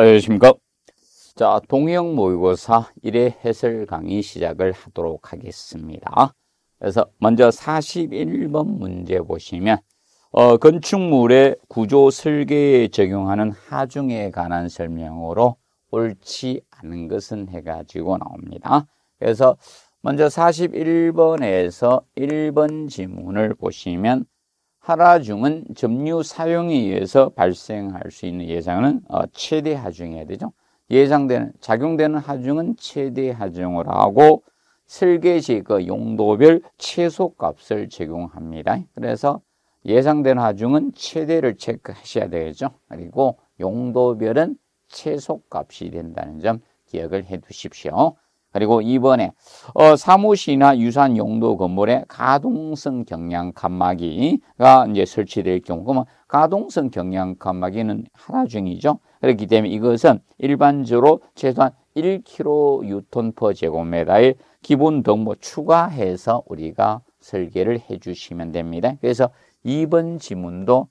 안녕하십니까 자 동영 모의고사 1회 해설 강의 시작을 하도록 하겠습니다 그래서 먼저 41번 문제 보시면 어, 건축물의 구조 설계에 적용하는 하중에 관한 설명으로 옳지 않은 것은 해가지고 나옵니다 그래서 먼저 41번에서 1번 지문을 보시면 하라중은 점유 사용에 의해서 발생할 수 있는 예상은 어, 최대 하중해야 되죠. 예상되는 작용되는 하중은 최대 하중을 하고 설계시 그 용도별 최소값을 제공합니다. 그래서 예상된 하중은 최대를 체크하셔야 되겠죠. 그리고 용도별은 최소값이 된다는 점 기억을 해 두십시오. 그리고 이번에 어, 사무실이나 유산 용도 건물에 가동성 경량 칸막이가 이제 설치될 경우 그러면 뭐 가동성 경량 칸막이는 하나 중이죠. 그렇기 때문에 이것은 일반적으로 최소한 1 k 유톤 퍼 제곱미터의 기본 덕목 추가해서 우리가 설계를 해 주시면 됩니다. 그래서 2번 지문도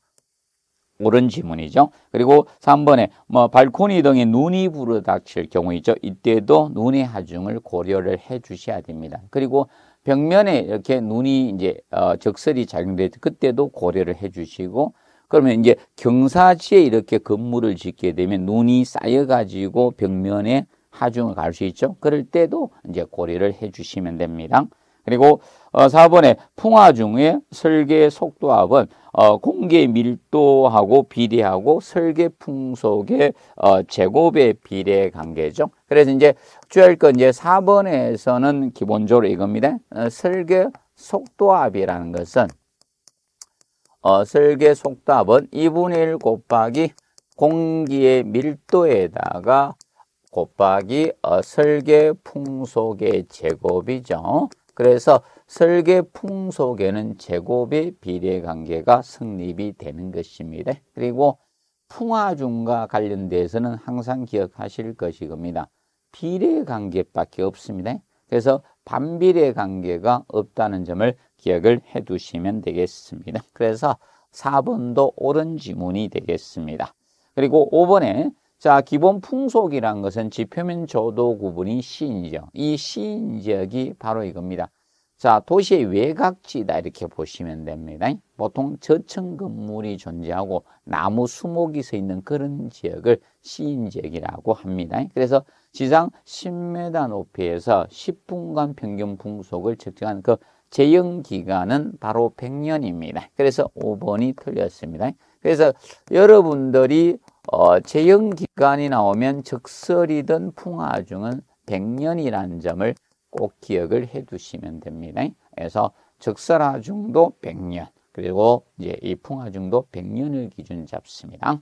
옳은 지문이죠. 그리고 3번에 뭐 발코니 등의 눈이 부르닥칠 경우 있죠. 이때도 눈의 하중을 고려를 해 주셔야 됩니다. 그리고 벽면에 이렇게 눈이 이제 어, 적설이 작용되때 그때도 고려를 해 주시고 그러면 이제 경사지에 이렇게 건물을 짓게 되면 눈이 쌓여가지고 벽면에 하중을 갈 수 있죠. 그럴 때도 이제 고려를 해 주시면 됩니다. 그리고 어, 4번에 풍화 중에 설계 속도압은 어, 공기의 밀도하고 비례하고 설계 풍속의 어, 제곱의 비례 관계죠. 그래서 이제 주의할 건 이제 4번에서는 기본적으로 이겁니다. 어, 설계 속도압이라는 것은 어, 설계 속도압은 2분의 1 곱하기 공기의 밀도에다가 곱하기 어, 설계 풍속의 제곱이죠. 그래서 설계 풍속에는 제곱의 비례 관계가 성립이 되는 것입니다. 그리고 풍화중과 관련돼서는 항상 기억하실 것이겁니다. 비례 관계밖에 없습니다. 그래서 반비례 관계가 없다는 점을 기억을 해 두시면 되겠습니다. 그래서 4번도 옳은 지문이 되겠습니다. 그리고 5번에 자, 기본 풍속이란 것은 지표면 조도 구분이 시인지역. 이 시인지역이 바로 이겁니다. 자, 도시의 외곽지다 이렇게 보시면 됩니다. 보통 저층 건물이 존재하고 나무 수목이 서 있는 그런 지역을 시인지역이라고 합니다. 그래서 지상 10m 높이에서 10분간 평균 풍속을 측정한 그 제형 기간은 바로 100년입니다. 그래서 5번이 틀렸습니다. 그래서 여러분들이 어, 재형 기간이 나오면 적설이든 풍화중은 100년이라는 점을 꼭 기억을 해 두시면 됩니다. 그래서 적설화중도 100년, 그리고 이제 이 풍화중도 100년을 기준 잡습니다.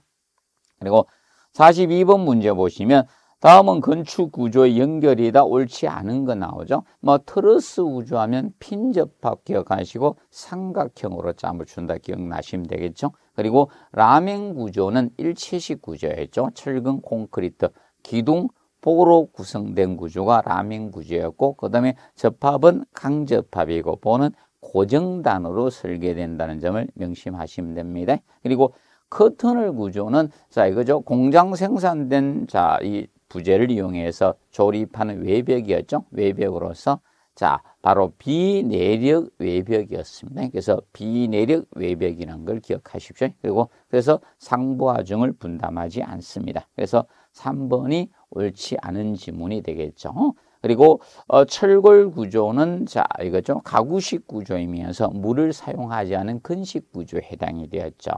그리고 42번 문제 보시면 다음은 건축 구조의 연결이다 옳지 않은 거 나오죠. 뭐 트러스 우주하면 핀접합 기억하시고 삼각형으로 짬을 준다 기억나시면 되겠죠. 그리고 라멘 구조는 일체식 구조였죠. 철근, 콘크리트, 기둥, 폭으로 구성된 구조가 라멘 구조였고 그 다음에 접합은 강접합이고 보는 고정단으로 설계된다는 점을 명심하시면 됩니다. 그리고 커튼을 구조는 자 이거죠 공장 생산된 자 이 부재를 이용해서 조립하는 외벽이었죠 외벽으로서 자, 바로 비내력 외벽이었습니다. 그래서 비내력 외벽이라는 걸 기억하십시오. 그리고 그래서 상부하중을 분담하지 않습니다. 그래서 3번이 옳지 않은 지문이 되겠죠. 그리고 어, 철골 구조는 자 이거 죠 가구식 구조이면서 물을 사용하지 않은 근식 구조에 해당이 되었죠.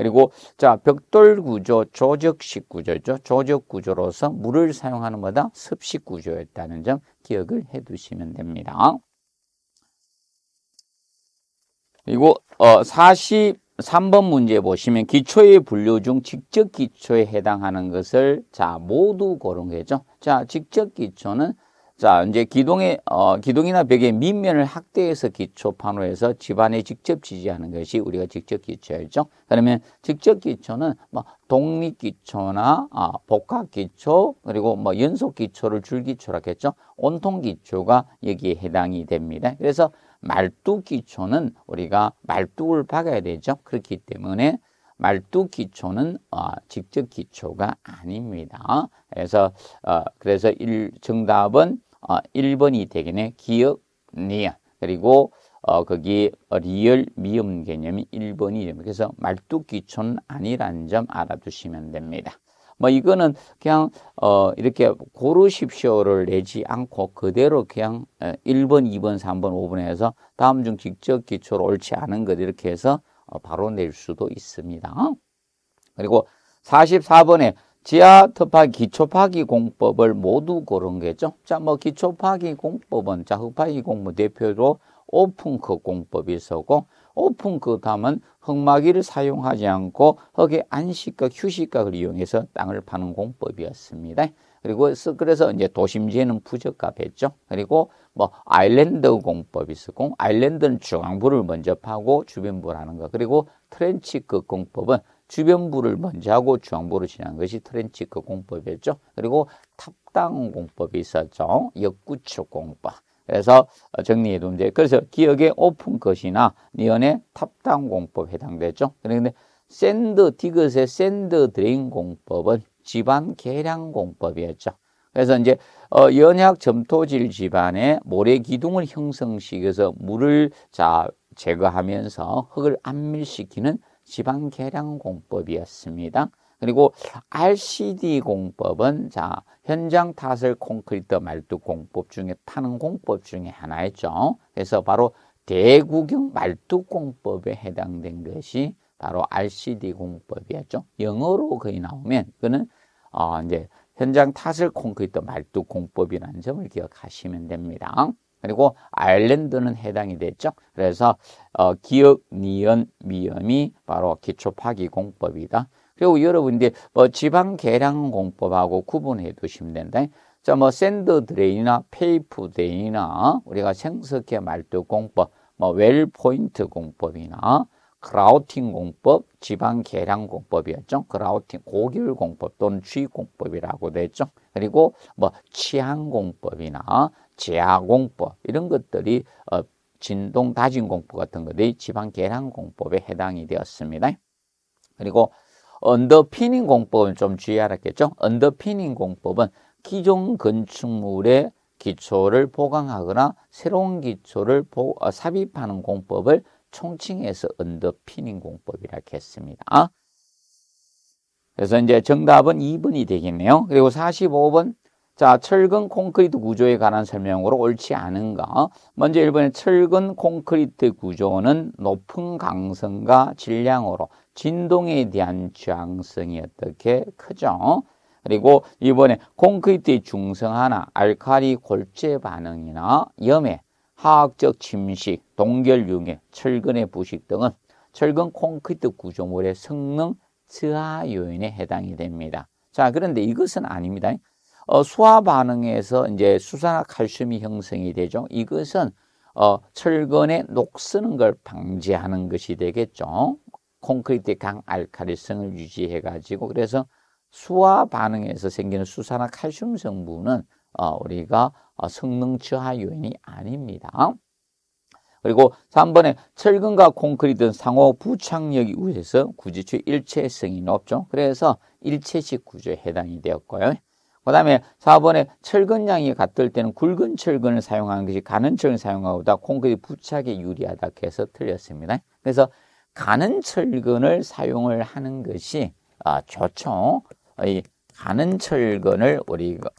그리고 자 벽돌 구조 조적식 구조죠. 조적 구조로서 물을 사용하는 것보다 습식 구조였다는 점 기억을 해두시면 됩니다. 그리고 어 43번 문제 보시면 기초의 분류 중 직접 기초에 해당하는 것을 자 모두 고른 거죠. 자 직접 기초는 자, 이제 기둥에 어, 기둥이나 벽에 밑면을 확대해서 기초 판호해서 집안에 직접 지지하는 것이 우리가 직접 기초였죠. 그러면 직접 기초는 뭐 독립 기초나 아, 복합 기초 그리고 뭐 연속 기초를 줄 기초라 했죠. 온통 기초가 여기에 해당이 됩니다. 그래서 말뚝 기초는 우리가 말뚝을 박아야 되죠. 그렇기 때문에 말뚝 기초는 어, 직접 기초가 아닙니다. 그래서 어, 그래서 일 정답은 어, 1번이 되겠네. 기억, 니아. 그리고 어, 거기 리얼 미음 개념이 1번이 됩니다. 그래서 말뚝 기초는 아니라는점 알아두시면 됩니다. 뭐 이거는 그냥 어 이렇게 고르십시오를 내지 않고 그대로 그냥 1번, 어, 2번, 3번, 5번 해서 다음 중 직접 기초로 옳지 않은 것 이렇게 해서 어, 바로 낼 수도 있습니다. 그리고 44번에 지하 터파기 기초 파기 공법을 모두 고른 거죠. 자, 뭐 기초 파기 공법은 자흑파기 공법 대표로 오픈크 공법이 있었고 오픈크 다음은 흙마기를 사용하지 않고 흙의 안식각 휴식각을 이용해서 땅을 파는 공법이었습니다. 그리고 그래서 이제 도심지에는 부적합했죠. 그리고 뭐 아일랜드 공법이 있었고 아일랜드는 중앙부를 먼저 파고 주변부라는 거. 그리고 트렌치크 공법은 주변부를 먼저 하고 중앙부로 지나는 것이 트렌치크 그 공법이었죠. 그리고 탑당 공법이 있었죠. 역구축 공법. 그래서 정리해 두면 돼요. 그래서 기억의 오픈 것이나 니언의 탑당 공법 해당되죠. 그런데 샌드 디귿의 샌드 드레인 공법은 집안 계량 공법이었죠. 그래서 이제 어, 연약 점토질 집안에 모래 기둥을 형성시켜서 물을 자 제거하면서 흙을 안밀시키는 지방계량공법이었습니다. 그리고 RCD 공법은 자 현장 타설 콘크리트 말뚝 공법 중에 타는 공법 중에 하나였죠. 그래서 바로 대구경 말뚝 공법에 해당된 것이 바로 RCD 공법이었죠. 영어로 거의 나오면 그는 어 이제 현장 타설 콘크리트 말뚝 공법이라는 점을 기억하시면 됩니다. 그리고 아일랜드는 해당이 됐죠. 그래서 어, 기억, 니은, 미음이 바로 기초 파기 공법이다. 그리고 여러분들 뭐 지방 계량 공법하고 구분해 두시면 된다. 자, 뭐 샌드 드레이나 인 페이프 드레이나 우리가 생석의 말뚝 공법, 뭐웰 포인트 공법이나 그라우팅 공법, 지방 계량 공법이었죠. 그라우팅 고결 공법 또는 취 공법이라고 도했죠 그리고 뭐 취향 공법이나 제아공법 이런 것들이 어, 진동 다진공법 같은 것들이 지방 계량 공법에 해당이 되었습니다. 그리고 언더피닝 공법은 좀 주의하라겠죠. 언더피닝 공법은 기존 건축물의 기초를 보강하거나 새로운 기초를 보, 어, 삽입하는 공법을 총칭해서 언더피닝 공법이라 했습니다. 그래서 이제 정답은 2번이 되겠네요. 그리고 45번 자, 철근 콘크리트 구조에 관한 설명으로 옳지 않은가? 먼저 일본의 철근 콘크리트 구조는 높은 강성과 질량으로 진동에 대한 취향성이 어떻게 크죠? 그리고 이번에 콘크리트의 중성화나 알칼리 골재 반응이나 염해, 화학적 침식, 동결융해, 철근의 부식 등은 철근 콘크리트 구조물의 성능 저하 요인에 해당이 됩니다. 자, 그런데 이것은 아닙니다. 어, 수화 반응에서 이제 수산화 칼슘이 형성이 되죠. 이것은 어, 철근에 녹쓰는 걸 방지하는 것이 되겠죠. 콘크리트 의강 알칼리성을 유지해 가지고 그래서 수화 반응에서 생기는 수산화 칼슘 성분은 어, 우리가 어, 성능 저하 요인이 아닙니다. 그리고 3번에 철근과 콘크리트는 상호 부착력이 우세해서 구지축 일체성이 높죠. 그래서 일체식 구조에 해당이 되었고요. 그 다음에 4번에 철근량이 같을 때는 굵은 철근을 사용하는 것이 가는 철근을 사용하고다 콘크리트 부착에 유리하다 해서 틀렸습니다. 그래서 가는 철근을 사용을 하는 것이 아, 좋죠. 이 가는 철근을 우리가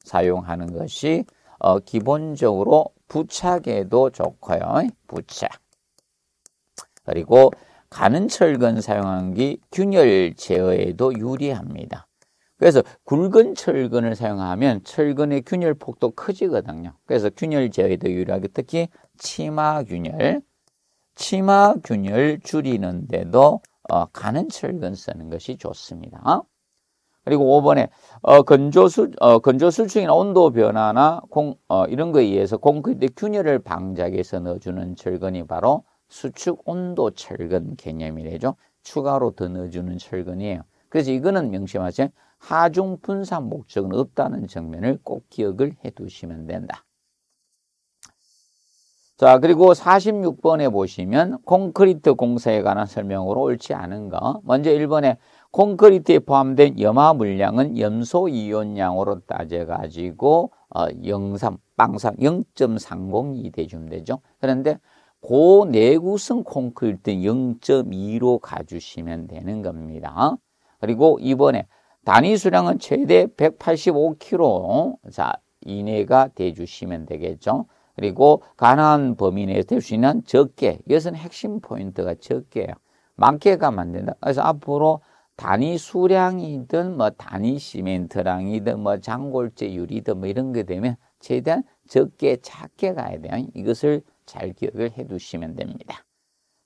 사용하는 것이 어, 기본적으로 부착에도 좋고요. 부착. 그리고 가는 철근 사용하는 게 균열 제어에도 유리합니다. 그래서 굵은 철근을 사용하면 철근의 균열 폭도 커지거든요. 그래서 균열 제어에도 유리하게 특히 치마 균열, 치마 균열 줄이는데도 어, 가는 철근 쓰는 것이 좋습니다. 그리고 5번에 어, 건조수 어, 건조수축이나 온도 변화나 공, 어, 이런 거에 의해서 콘크리트 균열을 방지하해서 넣어주는 철근이 바로 수축 온도 철근 개념이래죠. 추가로 더 넣어주는 철근이에요. 그래서 이거는 명심하세요. 하중 분산 목적은 없다는 정면을 꼭 기억을 해두시면 된다. 자 그리고 46번에 보시면 콘크리트 공사에 관한 설명으로 옳지 않은 거 먼저 1번에 콘크리트에 포함된 염화 물량은 염소 이온량으로 따져가지고 어, 0.3, 빵상 0.302 대주면 되죠. 그런데 고내구성 콘크리트 0.2로 가주시면 되는 겁니다. 그리고 이번에 단위 수량은 최대 185kg 자 이내가 돼주시면 되겠죠. 그리고 가난 범위 내에서 될 수 있는 적게 이것은 핵심 포인트가 적게요. 많게 가면 안 된다. 그래서 앞으로 단위 수량이든 뭐 단위 시멘트랑이든 뭐 장골재 유리든 뭐 이런 게 되면 최대한 적게 작게 가야 돼요. 이것을 잘 기억을 해 두시면 됩니다.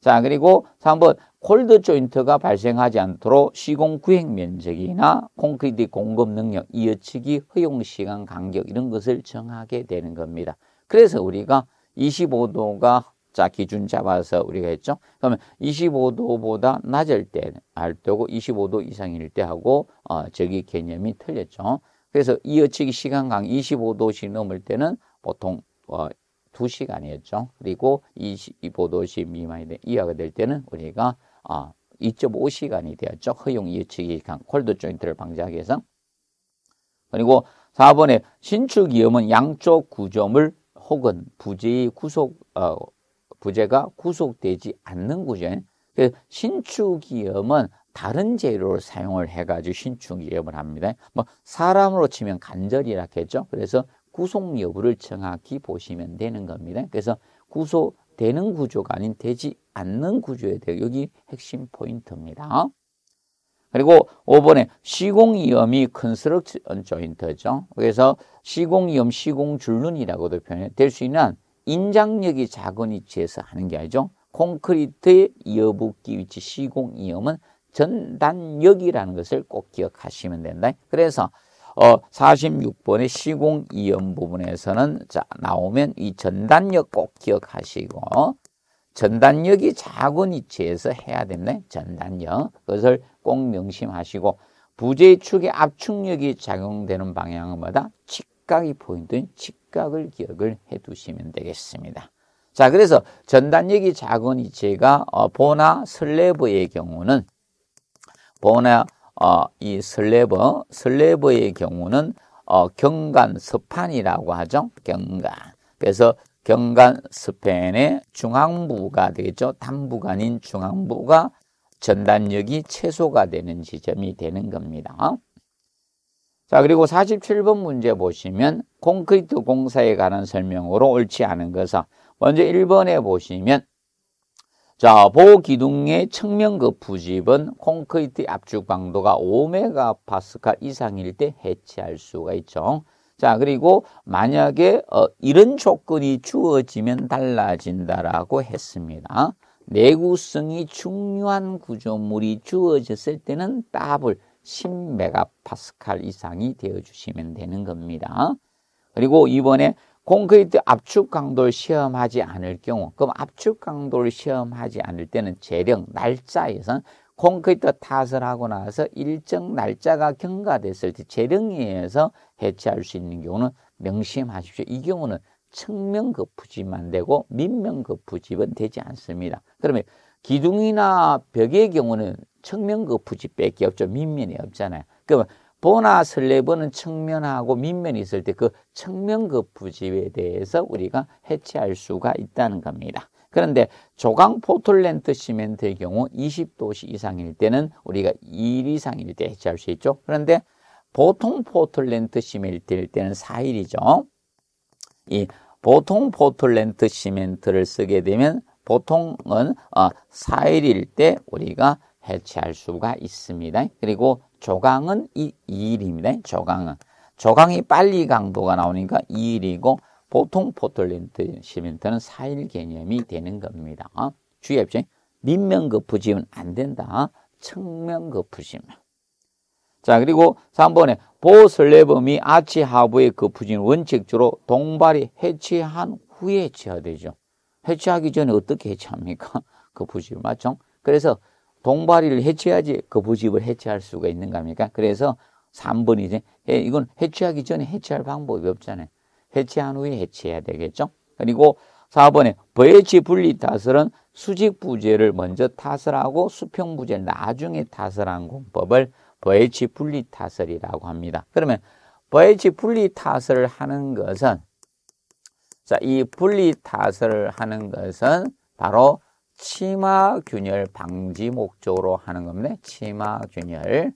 자 그리고 3번 콜드 조인트가 발생하지 않도록 시공 구획 면적이나 콘크리트 공급 능력, 이어치기 허용 시간 간격 이런 것을 정하게 되는 겁니다. 그래서 우리가 25도가 자 기준 잡아서 우리가 했죠. 그러면 25도보다 낮을 때 할 때고 25도 이상일 때 하고 어, 저기 개념이 틀렸죠. 그래서 이어치기 시간 강 25도씩 넘을 때는 보통 어, 두시간이었죠 그리고 25도씨 미만이 되, 이하가 될 때는 우리가 아, 2.5시간이 되었죠. 허용 예측이 강 콜드 조인트를 방지하기 위해서. 그리고 4번에 신축 위험은 양쪽 구조물 혹은 부재의 구속 어, 부재가 구속되지 않는 구조에 그 신축 위험은 다른 재료를 사용을 해가지고 신축 위험을 합니다. 뭐 사람으로 치면 간절이라 했죠. 그래서 구속 여부를 정확히 보시면 되는 겁니다. 그래서 구속되는 구조가 아닌 되지 않는 구조에 대해 여기 핵심 포인트입니다. 그리고 5번에 시공이염이 컨스트럭션 조인트죠. 그래서 시공이염, 시공줄눈이라고도 표현될 수 있는 인장력이 작은 위치에서 하는 게 아니죠. 콘크리트의 이어붙기 위치 시공이염은 전단력이라는 것을 꼭 기억하시면 된다. 그래서 어, 46번의 시공 이연 부분에서는 자, 나오면 이 전단력 꼭 기억하시고 전단력이 작은 위치에서 해야 됩니다. 전단력. 그것을 꼭 명심하시고 부재의 축의 압축력이 작용되는 방향마다 직각이 포인트인 직각을 기억을 해 두시면 되겠습니다. 자, 그래서 전단력이 작은 위치가 어, 보나 슬래브의 경우는 보나 어, 이슬래버슬래버의 경우는 어, 경간 스판이라고 하죠. 경간. 그래서 경간 스팬의 중앙부가 되겠죠. 단부 아닌 중앙부가 전단력이 최소가 되는 지점이 되는 겁니다. 자, 그리고 47번 문제 보시면 콘크리트 공사에 관한 설명으로 옳지 않은 것은 먼저 1번에 보시면 자, 보기둥의 측면급 그 부집은 콘크리트 압축 방도가 5메가 파스칼 이상일 때 해체할 수가 있죠. 자, 그리고 만약에 어, 이런 조건이 주어지면 달라진다라고 했습니다. 내구성이 중요한 구조물이 주어졌을 때는 답을 10메가 파스칼 이상이 되어 주시면 되는 겁니다. 그리고 이번에 콘크리트 압축 강도를 시험하지 않을 경우 그럼 압축 강도를 시험하지 않을 때는 재령 날짜에선 콘크리트 탓을 하고 나서 일정 날짜가 경과됐을 때 재령에 의해서 해체할 수 있는 경우는 명심하십시오. 이 경우는 측면거 부집만 되고 밑면거 부집은 되지 않습니다. 그러면 기둥이나 벽의 경우는 측면거 부집밖에 없죠. 밑면이 없잖아요. 그러면 보나 설레버는 측면하고밑면이 있을 때 그측면급부지에 그 대해서 우리가 해체할 수가 있다는 겁니다. 그런데 조강 포틀랜드 시멘트의 경우 20도씨 이상일 때는 우리가 1 이상일 때 해체할 수 있죠. 그런데 보통 포틀랜드 시멘트일 때는 4일이죠. 이 보통 포틀랜드 시멘트를 쓰게 되면 보통은 4일일 어, 때 우리가 해체할 수가 있습니다. 그리고 조강은 이 2일입니다. 조강은. 조강이 빨리 강도가 나오니까 2일이고 보통 포틀랜드 시멘트는 4일 개념이 되는 겁니다. 어? 주의합시오. 밑면 거푸지면 안 된다. 측면 거푸지면. 자 그리고 3번에 보슬레범이 아치 하부에 거푸진 원칙적으로 동발이 해체한 후에 해체되죠. 해체하기 전에 어떻게 해체합니까? 거푸지 면 맞죠? 그래서 동바리를 해체해야지 그 부집을 해체할 수가 있는 겁니까? 그래서 3번이 이제 예, 이건 해체하기 전에 해체할 방법이 없잖아요. 해체한 후에 해체해야 되겠죠? 그리고 4번에 버에치 분리 타설은 수직 부재를 먼저 타설하고 수평 부재를 나중에 타설한 공법을 버에치 분리 타설이라고 합니다. 그러면 버에치 분리 타설을 하는 것은 자, 이 분리 타설을 하는 것은 바로 치마 균열 방지 목적으로 하는 겁니다. 치마 균열.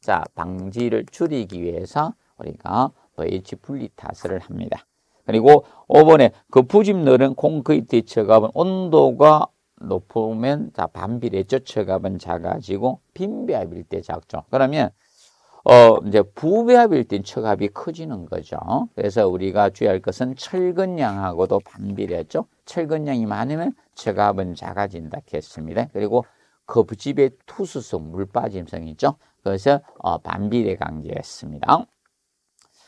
자, 방지를 줄이기 위해서 우리가 더이치 분리타스를 합니다. 그리고 5번에 그부집널는 콘크리트 처갑은 온도가 높으면 자 반비례죠. 처갑은 작아지고 빈배합일 때 작죠. 그러면 어 이제 부배합일 때 처갑이 커지는 거죠. 그래서 우리가 주의할 것은 철근량하고도 반비례죠. 철근량이 많으면 체감은 작아진다 했습니다. 그리고 거부집의 그 투수성, 물빠짐성 있죠. 그래서 어, 반비례 관계였습니다.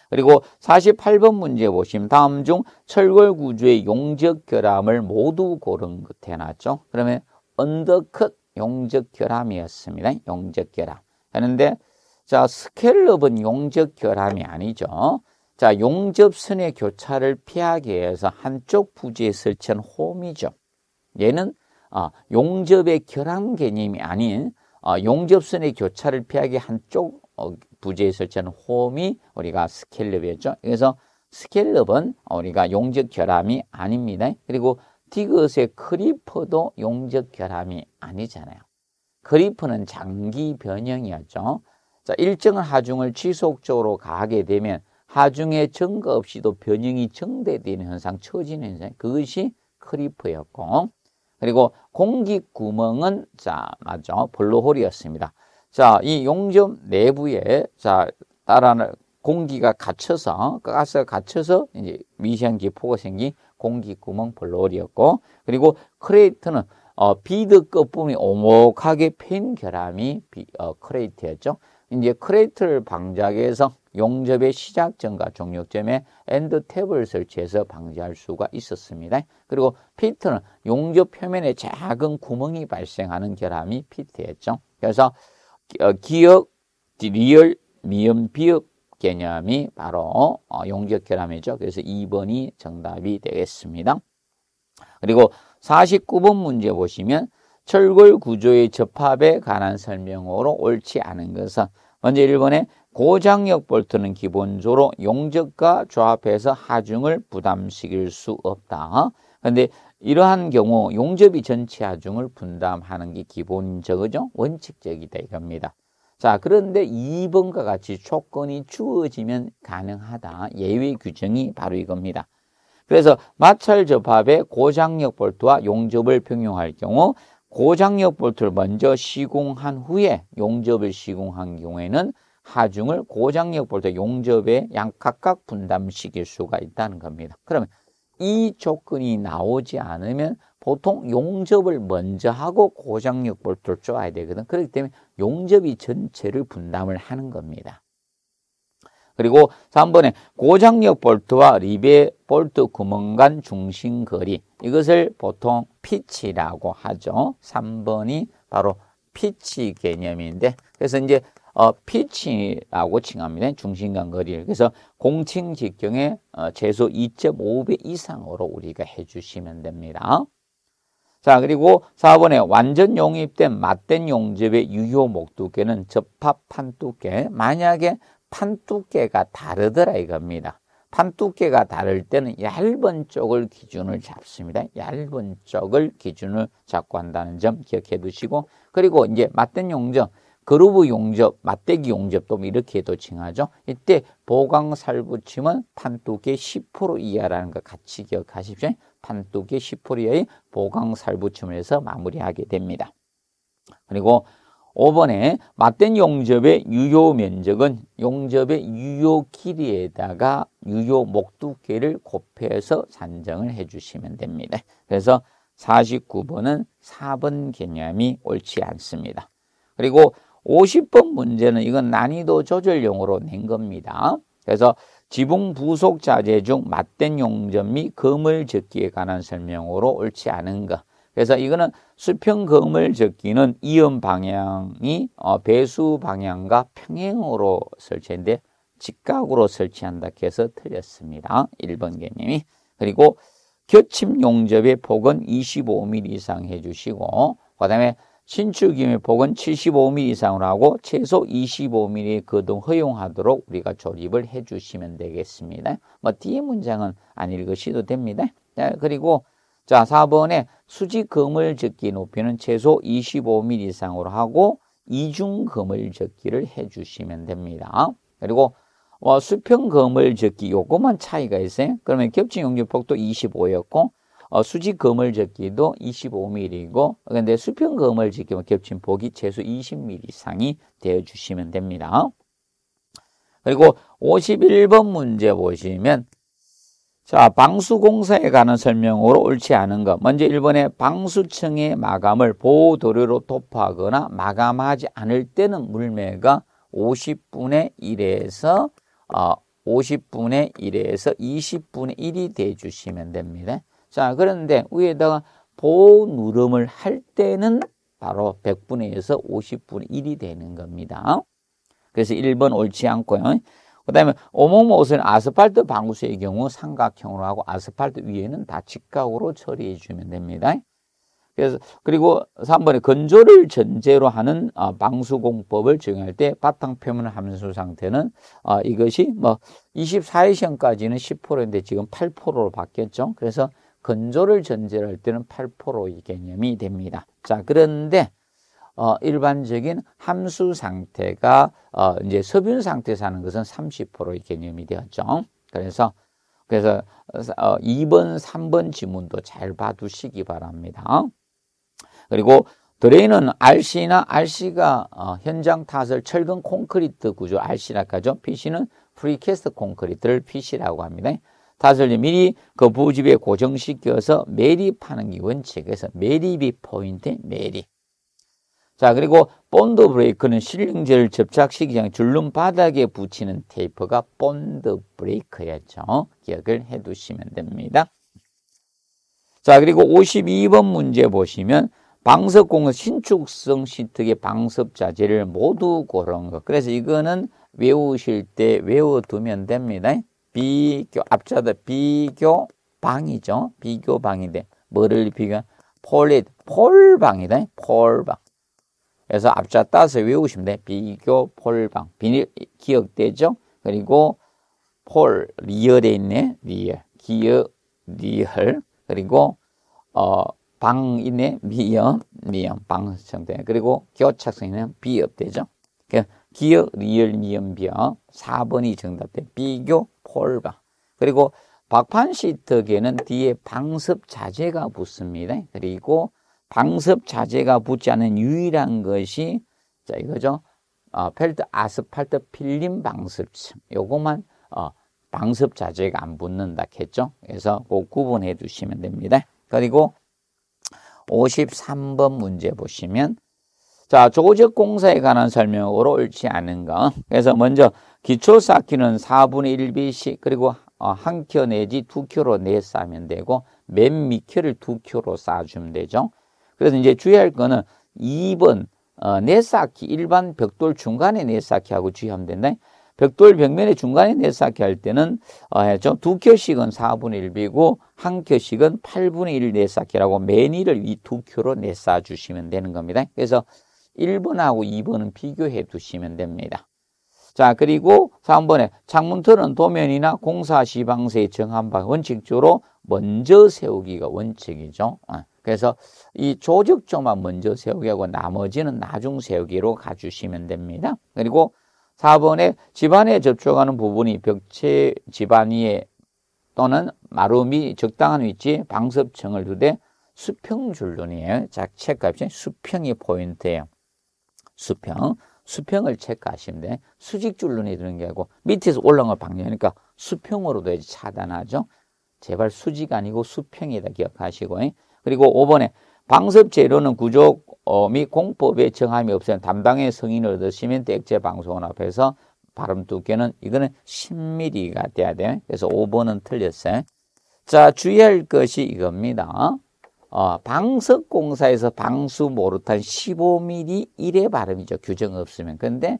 그리고 48번 문제 보시면 다음 중 철골 구조의 용적 결함을 모두 고른 것 해놨죠. 그러면 언더컷 용적 결함이었습니다. 용적 결함. 그런데자 스켈럽은 용적 결함이 아니죠. 자 용접선의 교차를 피하기 위해서 한쪽 부지에 설치한 홈이죠. 얘는 어, 용접의 결함 개념이 아닌 어, 용접선의 교차를 피하기 한쪽 어, 부재에 설치한는 홈이 우리가 스켈럽이었죠. 그래서 스켈럽은 우리가 용접 결함이 아닙니다. 그리고 디귿의 크리퍼도 용접 결함이 아니잖아요. 크리퍼는 장기 변형이었죠. 자, 일정한 하중을 지속적으로 가하게 되면 하중의 증거 없이도 변형이 증대되는 현상, 처지는 현상, 그것이 크리퍼였고, 그리고 공기 구멍은 자 맞죠 블루홀이었습니다. 자 이 용접 내부에 자 따라는 공기가 갇혀서 가스가 갇혀서 이제 미세한 기포가 생긴 공기 구멍 블루홀이었고 그리고 크레이트는 어, 비드급 부분이 오목하게 핀 결함이 비, 어, 크레이트였죠. 이제 크레이트를 방작해서 용접의 시작점과 종료점에 엔드 탭을 설치해서 방지할 수가 있었습니다. 그리고 피트는 용접 표면에 작은 구멍이 발생하는 결함이 피트였죠. 그래서 어, 기억, 리얼, 미음, 비읍 개념이 바로 어, 용접 결함이죠. 그래서 2번이 정답이 되겠습니다. 그리고 49번 문제 보시면 철골 구조의 접합에 관한 설명으로 옳지 않은 것은 먼저 1번에 고장력 볼트는 기본적으로 용접과 조합해서 하중을 부담시킬 수 없다. 그런데 이러한 경우 용접이 전체 하중을 분담하는 게 기본 적이죠. 원칙적이다 이겁니다. 자, 그런데 2번과 같이 조건이 주어지면 가능하다. 예외 규정이 바로 이겁니다. 그래서 마찰 접합의 고장력 볼트와 용접을 병용할 경우 고장력 볼트를 먼저 시공한 후에 용접을 시공한 경우에는 하중을 고장력 볼때 용접에 양 각각 분담시킬 수가 있다는 겁니다. 그러면 이 조건이 나오지 않으면 보통 용접을 먼저 하고 고장력 볼트를 쪼아야 되거든. 그렇기 때문에 용접이 전체를 분담을 하는 겁니다. 그리고 3번에 고장력 볼트와 리베 볼트 구멍 간 중심 거리 이것을 보통 피치라고 하죠. 3번이 바로 피치 개념인데 그래서 이제 어, 피치라고 칭합니다. 중심간 거리를. 그래서 공칭 직경의 어, 최소 2.5배 이상으로 우리가 해주시면 됩니다. 자, 그리고 4번에 완전 용입된 맞댄 용접의 유효 목두께는 접합판 두께. 만약에 판 두께가 다르더라 이겁니다. 판 두께가 다를 때는 얇은 쪽을 기준을 잡습니다. 얇은 쪽을 기준을 잡고 한다는 점 기억해 두시고 그리고 이제 맞댄 용접 그루브 용접, 맞대기 용접도 뭐 이렇게도 칭하죠. 이때 보강살부침은 판독의 10% 이하라는 것 같이 기억하십시오. 판독의 10% 이하의 보강살부침을 해서 마무리하게 됩니다. 그리고 5번에 맞댄 용접의 유효 면적은 용접의 유효 길이에다가 유효 목두께를 곱해서 산정을 해주시면 됩니다. 그래서 49번은 4번 개념이 옳지 않습니다. 그리고 50번 문제는 이건 난이도 조절용으로 낸 겁니다. 그래서 지붕 부속 자재 중 맞댄 용접 및거을 적기에 관한 설명으로 옳지 않은 가 그래서 이거는 수평 거을 적기는 이음 방향이 어, 배수 방향과 평행으로 설치인데 직각으로 설치한다 해서 틀렸습니다. 1번 개념이. 그리고 교침 용접의 폭은 25mm 이상 해주시고 그 다음에 신축임의 폭은 75mm 이상으로 하고 최소 25mm 그동 허용하도록 우리가 조립을 해 주시면 되겠습니다. 뭐 뒤에 문장은 안 읽으셔도 됩니다. 자, 그리고 자 4번에 수직 그물 접기 높이는 최소 25mm 이상으로 하고 이중 그물 접기를 해 주시면 됩니다. 그리고 어, 수평 그물 접기 요것만 차이가 있어요. 그러면 겹친 용접폭도 25였고 어, 수직 검을 적기도 25mm이고 근데 수평 검을 적기와 겹친 폭이 최소 20mm 이상이 되어 주시면 됩니다. 그리고 51번 문제 보시면 자, 방수공사에 관한 설명으로 옳지 않은 것. 먼저 1번에 방수층의 마감을 보호도료로 도포하거나 마감하지 않을 때는 물매가 50분의 1에서 어, 50분의 1에서 20분의 1이 돼 주시면 됩니다. 자, 그런데 위에다가 보 누름을 할 때는 바로 100분의 1에서 50분의 1이 되는 겁니다. 그래서 1번 옳지 않고요. 그 다음에 오목못은 아스팔트 방수의 경우 삼각형으로 하고 아스팔트 위에는 다 직각으로 처리해 주면 됩니다. 그래서 그리고 3번에 건조를 전제로 하는 어, 방수공법을 적용할 때 바탕 표면 함수 상태는 어, 이것이 뭐 24의 시험까지는 10%인데 지금 8%로 바뀌었죠. 그래서 건조를 전제로 할 때는 8%의 개념이 됩니다. 자, 그런데 어, 일반적인 함수 상태가 어, 이제 서분 상태에서 하는 것은 30%의 개념이 되었죠. 그래서 그래서 어, 2번, 3번 지문도 잘 봐두시기 바랍니다. 그리고 드레인은 RC나 RC가 어, 현장 타설 철근 콘크리트 구조 RC라고 하죠. PC는 프리캐스트 콘크리트를 PC라고 합니다. 다슬리 미리 그 부집에 고정시켜서 매립하는 게 원칙에서 매립이 포인트 매립. 자 그리고 본드 브레이크는 실링젤 접착시키지 줄눈 바닥에 붙이는 테이프가 본드 브레이크였죠. 기억을 해두시면 됩니다. 자 그리고 52번 문제 보시면 방석공은 신축성 시트의 방석 자재를 모두 고른 것. 그래서 이거는 외우실 때 외워두면 됩니다. 비교 앞자다 비교 방이죠. 비교 방인데 뭐를 비교? 폴리 폴방이다. 폴방. 그래서 앞자 따서 외우시면 돼. 비교 폴방. 비닐 기억되죠? 그리고 폴 리얼에 있네. 리얼. 기억 리얼. 그리고 어 방인의 미음, 미음 방성대 그리고 교착성에는 비읍되죠. 그러니까 기어, 리얼, 미연비어 4번이 정답된 비교, 폴바 그리고 박판 시트에는 뒤에 방습 자재가 붙습니다. 그리고 방습 자재가 붙지 않은 유일한 것이 자 이거죠. 어, 펠트 아스팔트 필름 방습층 요것만 어, 방습 자재가 안 붙는다 했죠. 그래서 꼭 구분해 주시면 됩니다. 그리고 53번 문제 보시면 자, 조직 공사에 관한 설명으로 옳지 않은 거. 그래서 먼저 기초 쌓기는 4분의 1비씩 그리고 어, 한 켜 내지 두 켜로 내으면 되고 맨 밑켜를 두 켜로 쌓아주면 되죠. 그래서 이제 주의할 거는 2번 어, 내쌓기 일반 벽돌 중간에 내쌓기하고 주의하면 된다. 벽돌 벽면의 중간에 내쌓기 할 때는 어, 좀 켜씩은 4분의 1비고 한 켜씩은 8분의 1 내쌓기라고 매니를 이 켜로 내쌓아 주시면 되는 겁니다. 그래서 1번하고 2번은 비교해 두시면 됩니다. 자 그리고 3번에 창문틀은 도면이나 공사 시방세에 정한 바 원칙적으로 먼저 세우기가 원칙이죠. 아, 그래서 이 조적조만 먼저 세우기 하고 나머지는 나중 세우기로 가주시면 됩니다. 그리고 4번에 집안에 접촉하는 부분이 벽체 집안 위에 또는 마루 및 적당한 위치에 방습층을 두되 수평 줄눈이에요. 자, 책값이 수평이 포인트예요. 수평. 수평을 체크하시면 돼. 수직줄 눈이 드는 게 아니고 밑에서 올라온 걸 방해하니까 수평으로 돼야지 차단하죠. 제발 수직 아니고 수평이다 기억하시고. 그리고 5번에 방섭 재료는 구조 어, 및 공법에 정함이 없으면 담당의 성인을 얻으시면 액체 방송원 앞에서 발음 두께는 이거는 10mm가 돼야 돼요. 그래서 5번은 틀렸어요. 자, 주의할 것이 이겁니다. 어, 방석공사에서 방수 모르탄 15mm 1의 발음이죠. 규정 없으면. 근데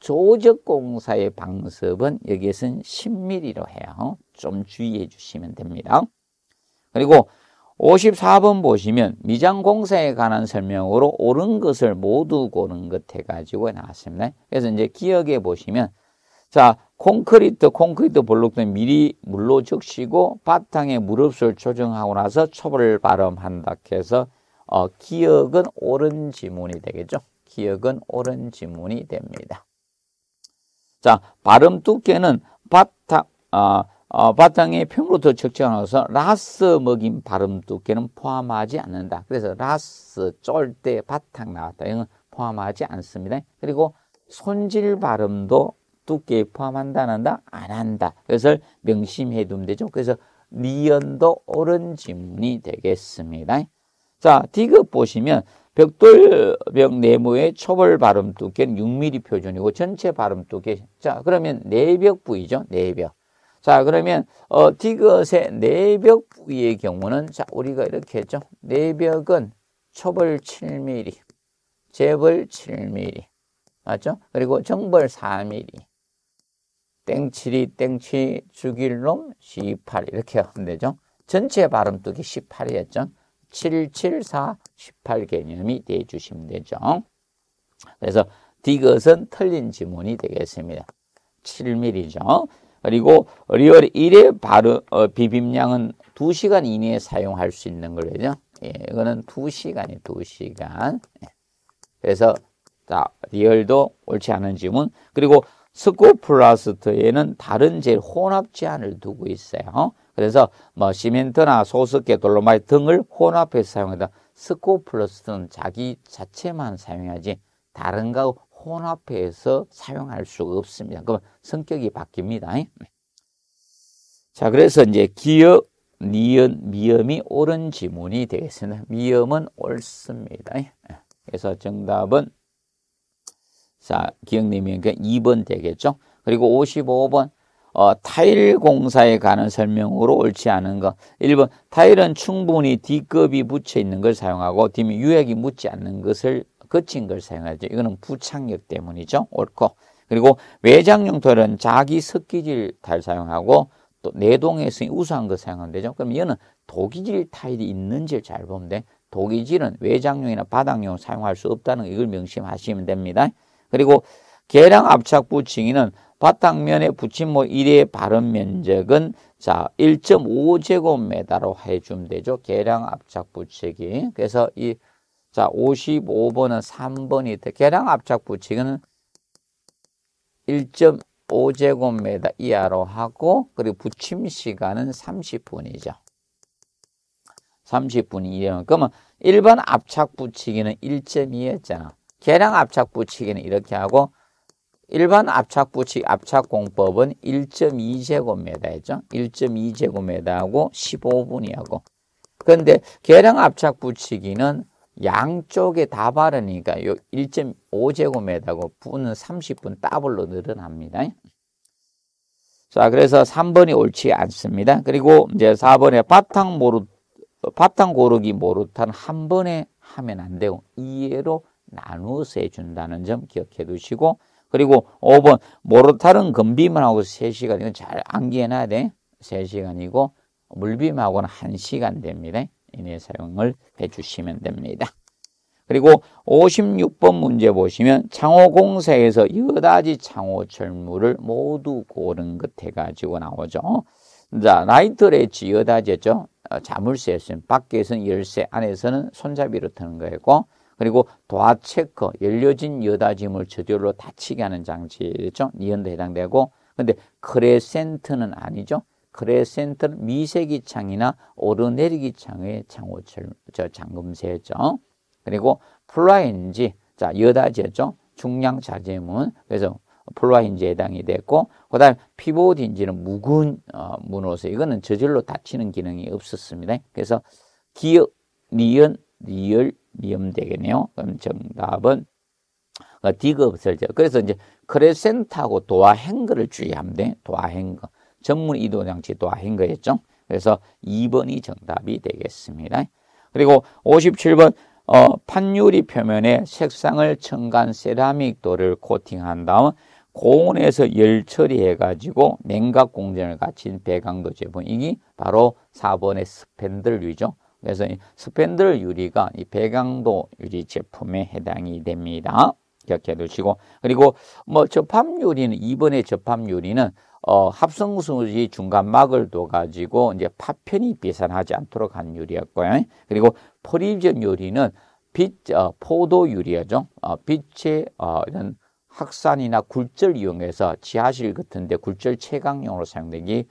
조적공사의 방습은 여기에서는 10mm로 해요. 좀 주의해 주시면 됩니다. 그리고 54번 보시면 미장공사에 관한 설명으로 옳은 것을 모두 고른 것 해가지고 나왔습니다. 그래서 이제 기억해 보시면 자 콘크리트, 콘크리트 블록도 미리 물로 적시고 바탕에 무릎을 조정하고 나서 초벌 을 발음한다 해서 어, 기억은 옳은 지문이 되겠죠. 기억은 옳은 지문이 됩니다. 자, 발음 두께는 바탕, 어, 어, 바탕에 평으로더 적정하서 라스 먹인 발음 두께는 포함하지 않는다. 그래서 라스 쫄 때 바탕 나왔다. 이건 포함하지 않습니다. 그리고 손질 발음도 두께 포함한다 안 한다? 안 한다. 그것을 명심해 두면 되죠. 그래서 리언도 옳은 지문이 되겠습니다. 자, 디귿 보시면 벽돌벽 네모의 초벌 발음 두께는 6mm 표준이고 전체 발음 두께 자 그러면 내벽 네 부위죠 내벽 네 자 그러면 어 디귿의 내벽 네 부위의 경우는 자 우리가 이렇게 했죠 내벽은 초벌 7mm 재벌 7mm 맞죠 그리고 정벌 4mm 땡칠이 땡치 죽일 놈18 이렇게 하면 되죠. 전체 발음 뜨기 18이었죠. 774 18 개념이 돼 주시면 되죠. 그래서 디귿은 틀린 지문이 되겠습니다. 7mm죠. 그리고 리얼 1의 발음, 어, 비빔량은 2시간 이내에 사용할 수 있는 거죠. 예, 이거는 2시간이 에요 2시간. 예. 그래서 자, 리얼도 옳지 않은 지문. 그리고 스코플라스트에는 다른 질 혼합 제한을 두고 있어요. 그래서 뭐 시멘트나 소스계, 돌로마이트 등을 혼합해서 사용하다 스코플러스는 자기 자체만 사용하지 다른 거 혼합해서 사용할 수가 없습니다. 그럼 성격이 바뀝니다. 자, 그래서 이제 기역, 니은, 미음이 옳은 지문이 되겠습니다. 미음은 옳습니다. 그래서 정답은 자, 기억님이 그 2번 되겠죠? 그리고 55번 어, 타일 공사에 관한 설명으로 옳지 않은 것. 1번 타일은 충분히 D급이 붙여 있는 걸 사용하고 뒤면 유액이 묻지 않는 것을 거친 걸 사용하죠. 이거는 부착력 때문이죠. 옳고. 그리고 외장용 털은 자기 습기질 탈 사용하고 또 내동에서 우수한 거 사용하면 되죠. 그럼 이거는 독이질 타일이 있는지를 잘 보면 돼. 독이질은 외장용이나 바닥용 사용할 수 없다는 이걸 명심하시면 됩니다. 그리고 계량 압착부 층위는 바탕면에 붙임뭐 1의 바른 면적은 자 1.5제곱미터로 해주면 되죠. 계량 압착부 층위. 그래서 이자 55번은 3번이 돼. 계량 압착부 층위는 1.5제곱미터 이하로 하고 그리고 붙임 시간은 30분이죠. 30분 이하. 래 그러면 일반 압착 부치기는 1.2였잖아. 계량 압착 붙이기는 이렇게 하고 일반 압착 붙이기 압착 공법은 1.2제곱미터였죠. 1.2제곱미터하고 15분이하고 그런데 계량 압착 붙이기는 양쪽에 다 바르니까 요 1.5제곱미터고 하 분은 30분 더블로 늘어납니다. 자, 그래서 3번이 옳지 않습니다. 그리고 이제 4번에 바탕 모르 바탕 고르기 모르탄 한 번에 하면 안 되고 이해로 나누어서 해준다는 점 기억해 두시고 그리고 5번 모르타른 건비만 하고 3시간 이건 잘 암기해놔야 돼. 3시간이고 물비만하고는 1시간 됩니다. 이내 사용을 해주시면 됩니다. 그리고 56번 문제 보시면 창호공사에서 여다지 창호철물을 모두 고른 것 해가지고 나오죠. 자, 라이트 레치 여다지였죠. 어, 자물쇠였으면 밖에서는 열쇠, 안에서는 손잡이로 트는 거였고 그리고 도화 체커, 열려진 여다짐을 저절로 다치게 하는 장치죠. 이연도 해당되고. 근데 크레센트는 아니죠. 크레센트는 미세기창이나 오르내리기창의 장호철, 저 장금새죠. 그리고 플라인지, 자, 여다제죠. 중량 자재문. 그래서 플라인지에 해당이 됐고, 그다음 피보딘지는 묵은 어, 문호세. 이거는 저절로 다치는 기능이 없었습니다. 그래서 기역, 니은, 리을 미음 되겠네요. 그럼 정답은 어, 디귿을 죠 그래서 이제 크레센트하고 도화행거를 주의하면 돼. 도화행거. 전문 이동장치 도화행거였죠. 그래서 2번이 정답이 되겠습니다. 그리고 57번 어, 판유리 표면에 색상을 첨가한 세라믹 돌을 코팅한 다음 고온에서 열 처리해가지고 냉각 공정을 갖춘 배강도 제품이 바로 4번의 스펜들류죠. 그래서 이 스펜들 유리가 이 배강도 유리 제품에 해당이 됩니다. 기억해 두시고 그리고 뭐 접합 유리는 이번에 접합 유리는 어, 합성수지 중간막을 둬가지고 이제 파편이 비산하지 않도록 한 유리였고요. 그리고 포리전 유리는 빛 어, 포도 유리였죠. 어, 빛의 어, 이런 학산이나 굴절 이용해서 지하실 같은데 굴절 채광용으로 사용되기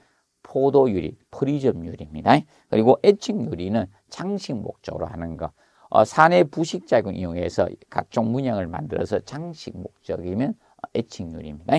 포도유리, 프리즘 유리입니다. 그리고 애칭 유리는 장식 목적으로 하는 거. 어, 산의 부식작용 이용해서 각종 문양을 만들어서 장식 목적이면 애칭 유리입니다.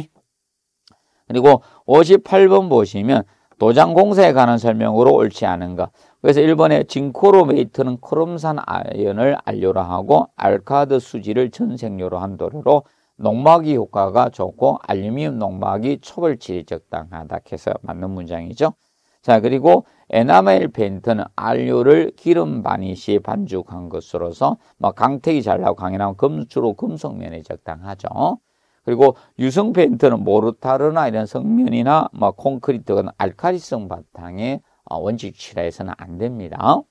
그리고 58번 보시면 도장 공사에 관한 설명으로 옳지 않은 것. 그래서 1번에 진코로메이트는 크롬산 아연을 안료로 하고 알카드 수지를 전색료로 한 도료로 농막이 효과가 좋고 알루미늄 농막이 초벌질이 적당하다 해서 맞는 문장이죠. 자 그리고 에나멜 페인트는 알료를 기름 바이시 반죽한 것으로서 뭐 강택이 잘 나고 강연하면 금주로 금속면이 적당하죠. 그리고 유성 페인트는 모르타르나 이런 성면이나 뭐 콘크리트건 알카리성 바탕에 어, 원칙 칠화에서는 안 됩니다.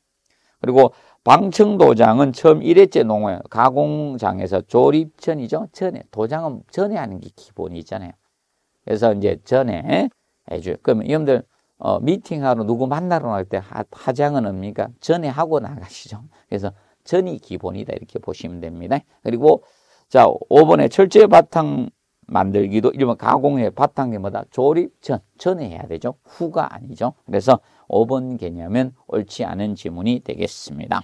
그리고 방청도장은 처음 일회째 농어예요. 가공장에서 조립전이죠. 전에 도장은 전에 하는 게 기본이 있잖아요. 그래서 이제 전에 해줘요. 그러면 여러분들 어, 미팅하러 누구 만나러 갈때 화장은 옵니까? 전에 하고 나가시죠. 그래서 전이 기본이다 이렇게 보시면 됩니다. 그리고 자 5번에 철제 바탕 만들기도 이일면 가공해 바탕에 뭐다 조립 전 전에 해야 되죠. 후가 아니죠. 그래서 5번 개념은 옳지 않은 지문이 되겠습니다.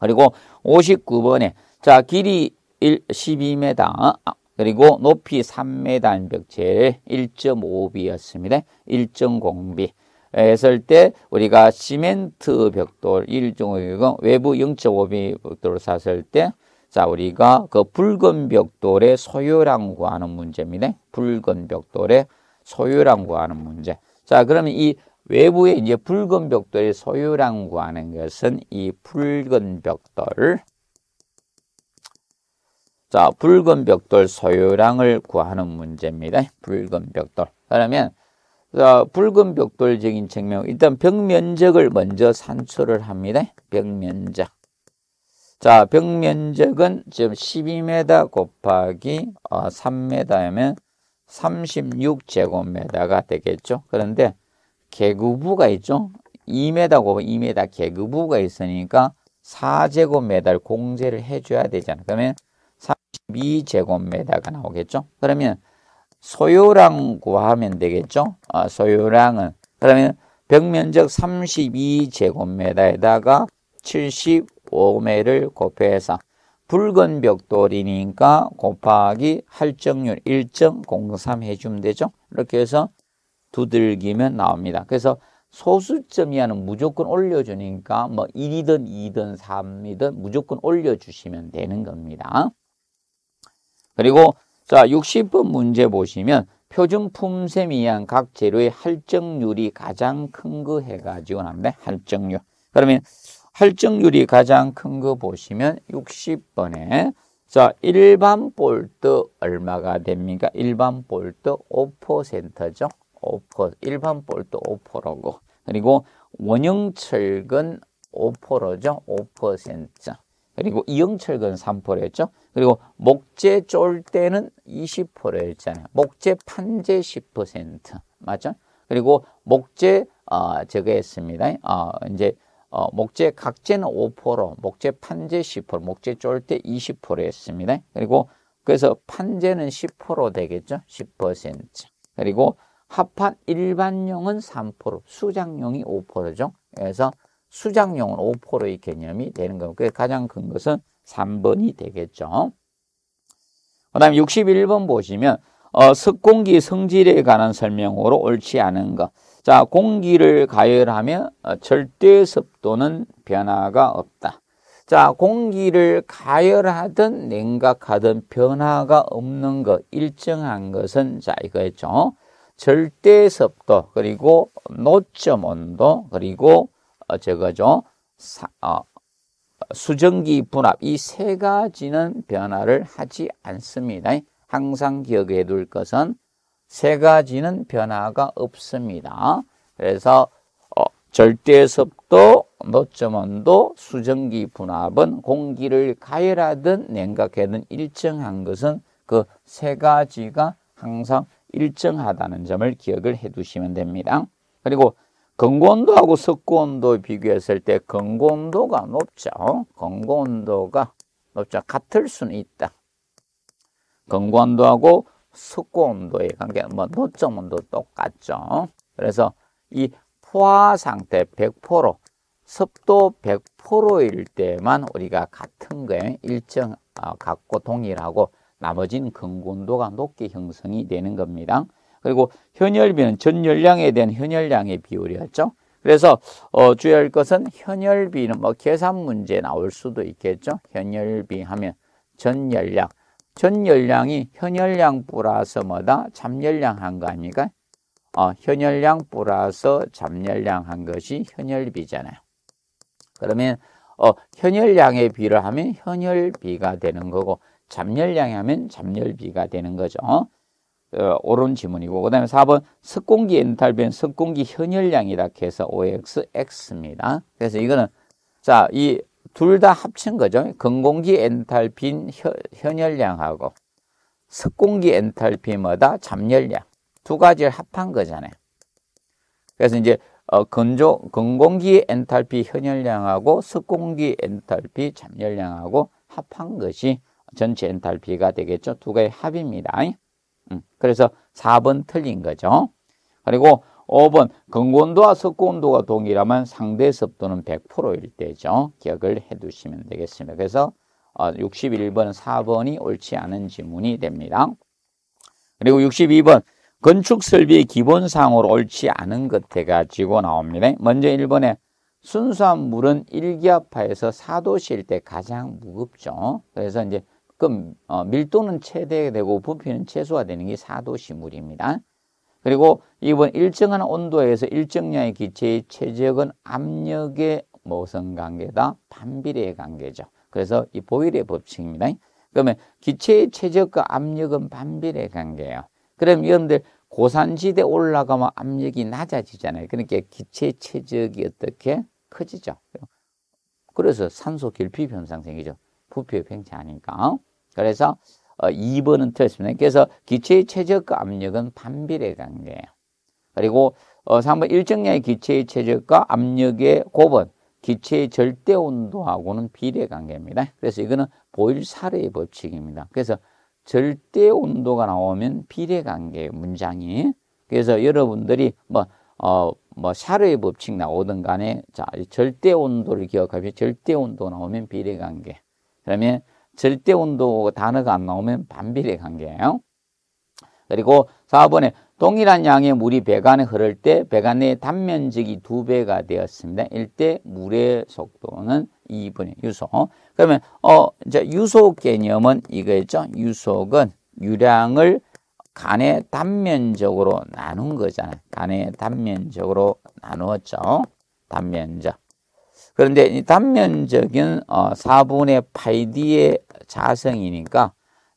그리고 59번에 자 길이 1, 12m 아, 그리고 높이 3m 벽체 1.5비였습니다. 1.0비 했을 때 우리가 시멘트 벽돌 1종의 외부 0.5비 벽돌을 샀을 때 자, 우리가 그 붉은 벽돌의 소요량 구하는 문제입니다. 붉은 벽돌의 소요량 구하는 문제. 자, 그러면 이 외부의 이제 붉은 벽돌의 소유량구 하는 것은 이 붉은 벽돌 자 붉은 벽돌 소유량을 구하는 문제입니다. 붉은 벽돌 그러면 자, 붉은 벽돌적인 측면 일단 벽면적을 먼저 산출을 합니다. 벽면적 자 벽면적은 지금 12m 곱하기 3m면 어, 36제곱미터가 되겠죠. 그런데 개급부가 있죠. 2m 곱 2m 계급부가 있으니까 4제곱미터를 공제를 해줘야 되잖아요. 그러면 32제곱미터가 나오겠죠. 그러면 소요량 구하면 되겠죠. 아, 소요량은 그러면 벽면적 32제곱미터에다가 75m를 곱해서 붉은 벽돌이니까 곱하기 할정률 1.03 해주면 되죠. 이렇게 해서 두들기면 나옵니다. 그래서 소수점 이하는 무조건 올려주니까 뭐 1이든 2든 이 3이든 무조건 올려주시면 되는 겁니다. 그리고 자 60번 문제 보시면 표준 품셈 이한 각 재료의 할증률이 가장 큰 거 해가지고 나옵니다. 할증률. 그러면 할증률이 가장 큰 거 보시면 60번에 자 일반 볼트 얼마가 됩니까? 일반 볼트 5%죠. 오 5%, 일반 볼트 5%고 그리고 원형철근 오퍼 5%죠. 5% 그리고 이형철근 3%였죠. 그리고 목재 쫄 때는 20%였잖아요. 목재 판재 10% 맞죠? 그리고 목재 어, 저게 했습니다. 어, 아, 이제 어, 목재 각재는 5%, 목재 판재 10%, 목재 쫄때 20%였습니다. 그리고 그래서 판재는 10% 되겠죠? 10%. 그리고 합판 일반용은 3%, 수장용이 5%죠. 그래서 수장용은 5%의 개념이 되는 거고 가장 큰 것은 3번이 되겠죠. 그 다음 61번 보시면 어, 습공기 성질에 관한 설명으로 옳지 않은 것. 자, 공기를 가열하면 어, 절대 습도는 변화가 없다. 자, 공기를 가열하든 냉각하든 변화가 없는 것, 일정한 것은 자, 이거였죠. 절대 습도 그리고 노점 온도 그리고 어, 저거죠 사, 어, 수증기 분압 이 세 가지는 변화를 하지 않습니다. 항상 기억해 둘 것은 세 가지는 변화가 없습니다. 그래서 어, 절대 습도, 노점 온도, 수증기 분압은 공기를 가열하든 냉각하든 일정한 것은 그 세 가지가 항상 일정하다는 점을 기억을 해 두시면 됩니다. 그리고 건고온도하고 석고온도 비교했을 때 건고온도가 높죠. 건고온도가 높죠. 같을 수는 있다. 건고온도하고 석고온도의 관계, 뭐 노점온도 똑같죠. 그래서 이 포화 상태 100%로 습도 100%일 때만 우리가 같은 거에 일정 어, 같고 동일하고 나머지는 근곤도가 높게 형성이 되는 겁니다. 그리고 현열비는 전열량에 대한 현열량의 비율이었죠. 그래서 어, 주의할 것은 현열비는 뭐 계산 문제 나올 수도 있겠죠. 현열비 하면 전열량. 전열량이 현열량 플러스 뭐다? 잠열량 한 거 아닙니까? 어, 현열량 플러스 잠열량 한 것이 현열비잖아요. 그러면 어, 현열량의 비를 하면 현열비가 되는 거고 잠열량이 하면 잠열비가 되는 거죠. 어, 옳은 어, 지문이고 그 다음에 4번 석공기 엔탈비는 석공기 현열량이라 해서 OXX입니다. 그래서 이거는 자이 둘 다 합친 거죠. 건공기 엔탈핀 현열량하고 석공기 엔탈피마다 잠열량 두 가지를 합한 거잖아요. 그래서 이제 어, 건조 건공기 엔탈피 현열량하고 석공기 엔탈피 잠열량하고 합한 것이 전체 엔탈피가 되겠죠. 두 개의 합입니다. 음, 그래서 4번 틀린 거죠. 그리고 5번 근온도와 석고온도가 동일하면 상대 습도는 100%일 때죠. 기억을 해두시면 되겠습니다. 그래서 61번 어, 4번이 옳지 않은 지문이 됩니다. 그리고 62번 건축 설비의 기본상으로 옳지 않은 것 해가지고 나옵니다. 먼저 1번에 순수한 물은 일기압파에서 4도씨일 때 가장 무겁죠. 그래서 이제 그 밀도는 최대되고 부피는 최소화되는 게 사도시물입니다. 그리고 이번 일정한 온도에서 일정량의 기체의 최적은 압력의 모성 관계다 반비례의 관계죠. 그래서 이 보일의 법칙입니다. 그러면 기체의 최적과 압력은 반비례 관계예요. 그럼 여러분들 고산지대 올라가면 압력이 낮아지잖아요. 그러니까 기체 최적이 어떻게 커지죠. 그래서 산소 결핍 현상 생기죠. 부피의 팽창아니까 그래서 어, 2번은 틀렸습니다. 그래서 기체의 최저가 압력은 반비례 관계예요. 그리고 어, 3번 일정량의 기체의 최저가 압력의 곱은 기체의 절대 온도하고는 비례 관계입니다. 그래서 이거는 보일 사례의 법칙입니다. 그래서 절대 온도가 나오면 비례 관계 문장이 그래서 여러분들이 뭐 어, 뭐사례의 법칙 나오든 간에 자 절대 온도를 기억하면 절대 온도 나오면 비례 관계 그다음에 절대 온도 단어가 안 나오면 반비례 관계예요. 그리고 4번에 동일한 양의 물이 배관에 흐를 때 배관의 단면적이 두배가 되었습니다. 일대 물의 속도는 2분의 유속. 그러면 어 이제 유속 개념은 이거죠. 유속은 유량을 간에 단면적으로 나눈 거잖아요. 간에 단면적으로 나누었죠. 단면적. 그런데 이 단면적인 어, 4분의 파 d 의 자성이니까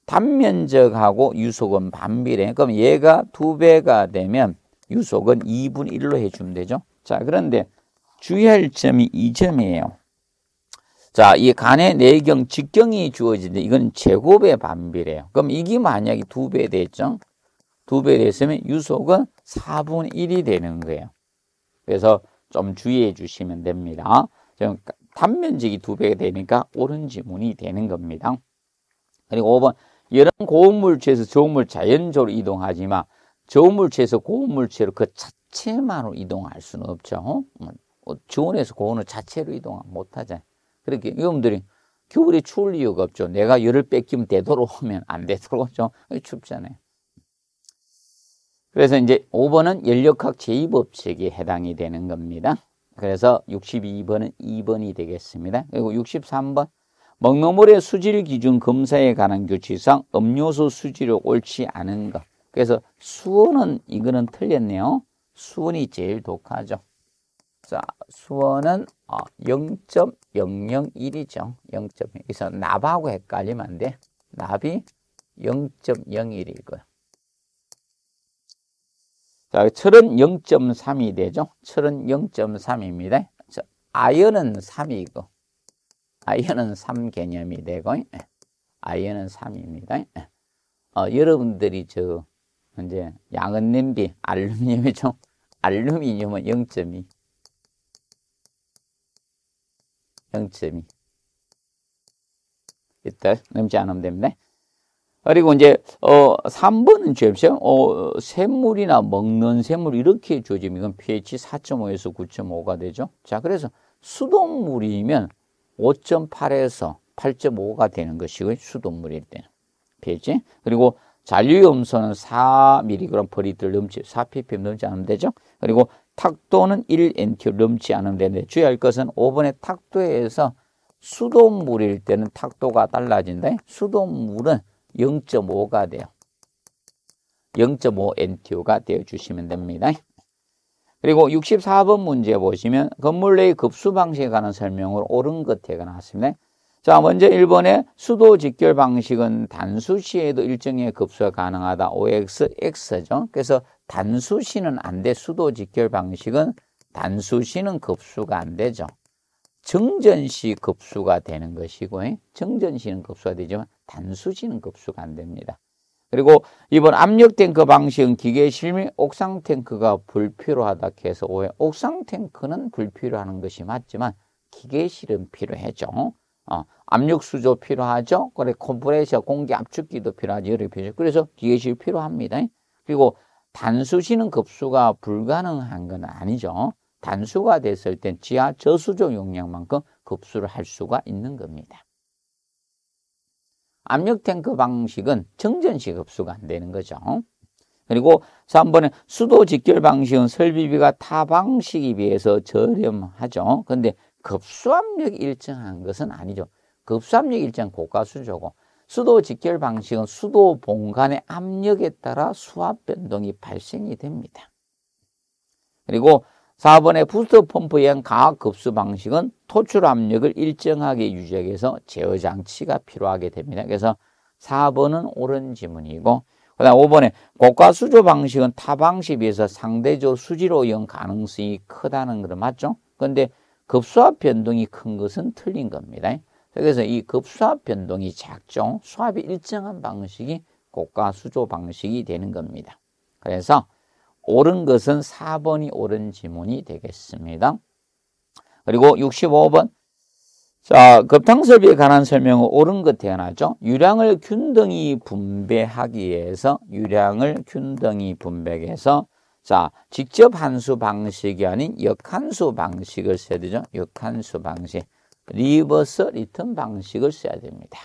단면적하고 유속은 반비례. 그럼 얘가 두배가 되면 유속은 2분 1로 해주면 되죠. 자, 그런데 주의할 점이 이 점이에요. 자, 이 간의 내경, 직경이 주어지는데 이건 제곱의 반비례예요. 그럼 이게 만약에 두 배 됐죠? 두 배 됐으면 유속은 4분 1이 되는 거예요. 그래서 좀 주의해 주시면 됩니다. 단면적이 두 배가 되니까 옳은 지문이 되는 겁니다. 그리고 5번 이런 고음물체에서 저음물 자연적으로 이동하지만 저음물체에서 고음물체로 그 자체만으로 이동할 수는 없죠. 어? 음, 뭐 저온에서 고온을 자체로 이동 못하잖아요. 그렇게 여러분들이 겨울에 추울 이유가 없죠. 내가 열을 뺏기면 되도록 하면 안 되도록 하죠. 춥잖아요. 그래서 이제 5번은 연력학 제2법칙에 해당이 되는 겁니다. 그래서 62번은 2번이 되겠습니다. 그리고 63번 먹농물의 수질 기준 검사에 관한 규칙상 음료수 수질이 옳지 않은 것. 그래서 수원은 이거는 틀렸네요. 수원이 제일 독하죠. 자, 수원은 0.001이죠. 어, 0.0. 그래서 납하고 헷갈리면 안 돼. 납이 0.01이고요. 자, 철은 0.3이 되죠. 철은 0.3입니다. 아연은 3이고, 아연은 3 개념이 되고, 예, 아연은 3입니다. 예. 어, 여러분들이 저, 이제, 양은 냄비, 알루미늄이 좀, 알루미늄은 0.2. 0.2. 이때 넘지 않으면 됩니다. 그리고 이제 어 3번은 주염쌤 어 샘물이나 먹는 샘물 이렇게 조짐지면 이건 pH 4.5에서 9.5가 되죠. 자, 그래서 수돗물이면 5.8에서 8.5가 되는 것이고 수돗물일 때는 pH 그리고 잔류염소는 4mg per 리터 넘지 4ppm 넘지 않으면 되죠. 그리고 탁도는 1NTO 넘지 않으면 되는데 주의할 것은 5번의 탁도에서 수돗물일 때는 탁도가 달라진다. 수돗물은 0.5가 돼요. 0.5 NTU가 되어 주시면 됩니다. 그리고 64번 문제 보시면 건물 내의 급수 방식에 관한 설명을 옳은 것에 가나왔습니다. 자, 먼저 1번에 수도 직결 방식은 단수 시에도 일정의 급수가 가능하다. OX, X죠. 그래서 단수 시는 안 돼. 수도 직결 방식은 단수 시는 급수가 안 되죠. 정전 시 급수가 되는 것이고, 정전 시는 급수가 되지만 단수지는 급수가 안 됩니다. 그리고 이번 압력 탱크 방식은 기계 실미 옥상 탱크가 불필요하다 계서 오해. 옥상 탱크는 불필요한 것이 맞지만 기계실은 필요하죠. 어, 압력 수조 필요하죠. 그래 컴프레셔 공기 압축기도 필요하죠. 필요죠. 그래서 기계실 필요합니다. 그리고 단수시는 급수가 불가능한 건 아니죠. 단수가 됐을 땐 지하 저수조 용량만큼 급수를 할 수가 있는 겁니다. 압력 탱크 방식은 정전식 흡수가 안 되는 거죠. 그리고 3번에 수도 직결 방식은 설비비가 타 방식에 비해서 저렴하죠. 근데 급수압력 이 일정한 것은 아니죠. 급수압력 일정 고가 수조고 수도 직결 방식은 수도 본관의 압력에 따라 수압 변동이 발생이 됩니다. 그리고 4번의 부스터 펌프에 의한 강압 급수 방식은 토출 압력을 일정하게 유지하기 위해서 제어 장치가 필요하게 됩니다. 그래서 4번은 옳은 지문이고 그다음 5번에 고가 수조 방식은 타 방식에 비해서 상대적 수지로 이용 가능성이 크다는 거 맞죠? 그런데 급수압 변동이 큰 것은 틀린 겁니다. 그래서 이 급수압 변동이 작죠. 수압이 일정한 방식이 고가 수조 방식이 되는 겁니다. 그래서 옳은 것은 4번이 옳은 지문이 되겠습니다. 그리고 65번 자, 급탕설비에 관한 설명은 옳은 것 대안하죠. 유량을 균등히 분배하기 위해서 유량을 균등히 분배해서 자, 직접 한수 방식이 아닌 역한수 방식을 써야 되죠. 역한수 방식. 리버스 리턴 방식을 써야 됩니다.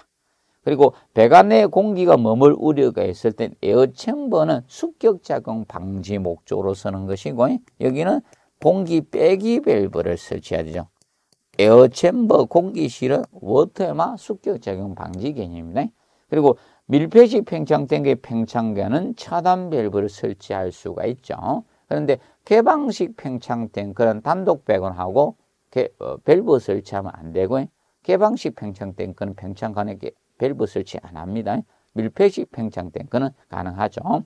그리고 배 안에 공기가 머물 우려가 있을 땐 에어챔버는 숙격작용 방지 목적으로 쓰는 것이고 여기는 공기 빼기 밸브를 설치해야 되죠. 에어챔버 공기실은 워터에마 숙격작용 방지 개념입니다. 그리고 밀폐식 팽창된게팽창되는 차단 밸브를 설치할 수가 있죠. 그런데 개방식 팽창된 그런 단독 배관하고 어, 밸브 설치하면 안 되고 개방식 팽창된크는 팽창관에게 밸브 설치 안 합니다. 밀폐식 팽창 된거는 가능하죠.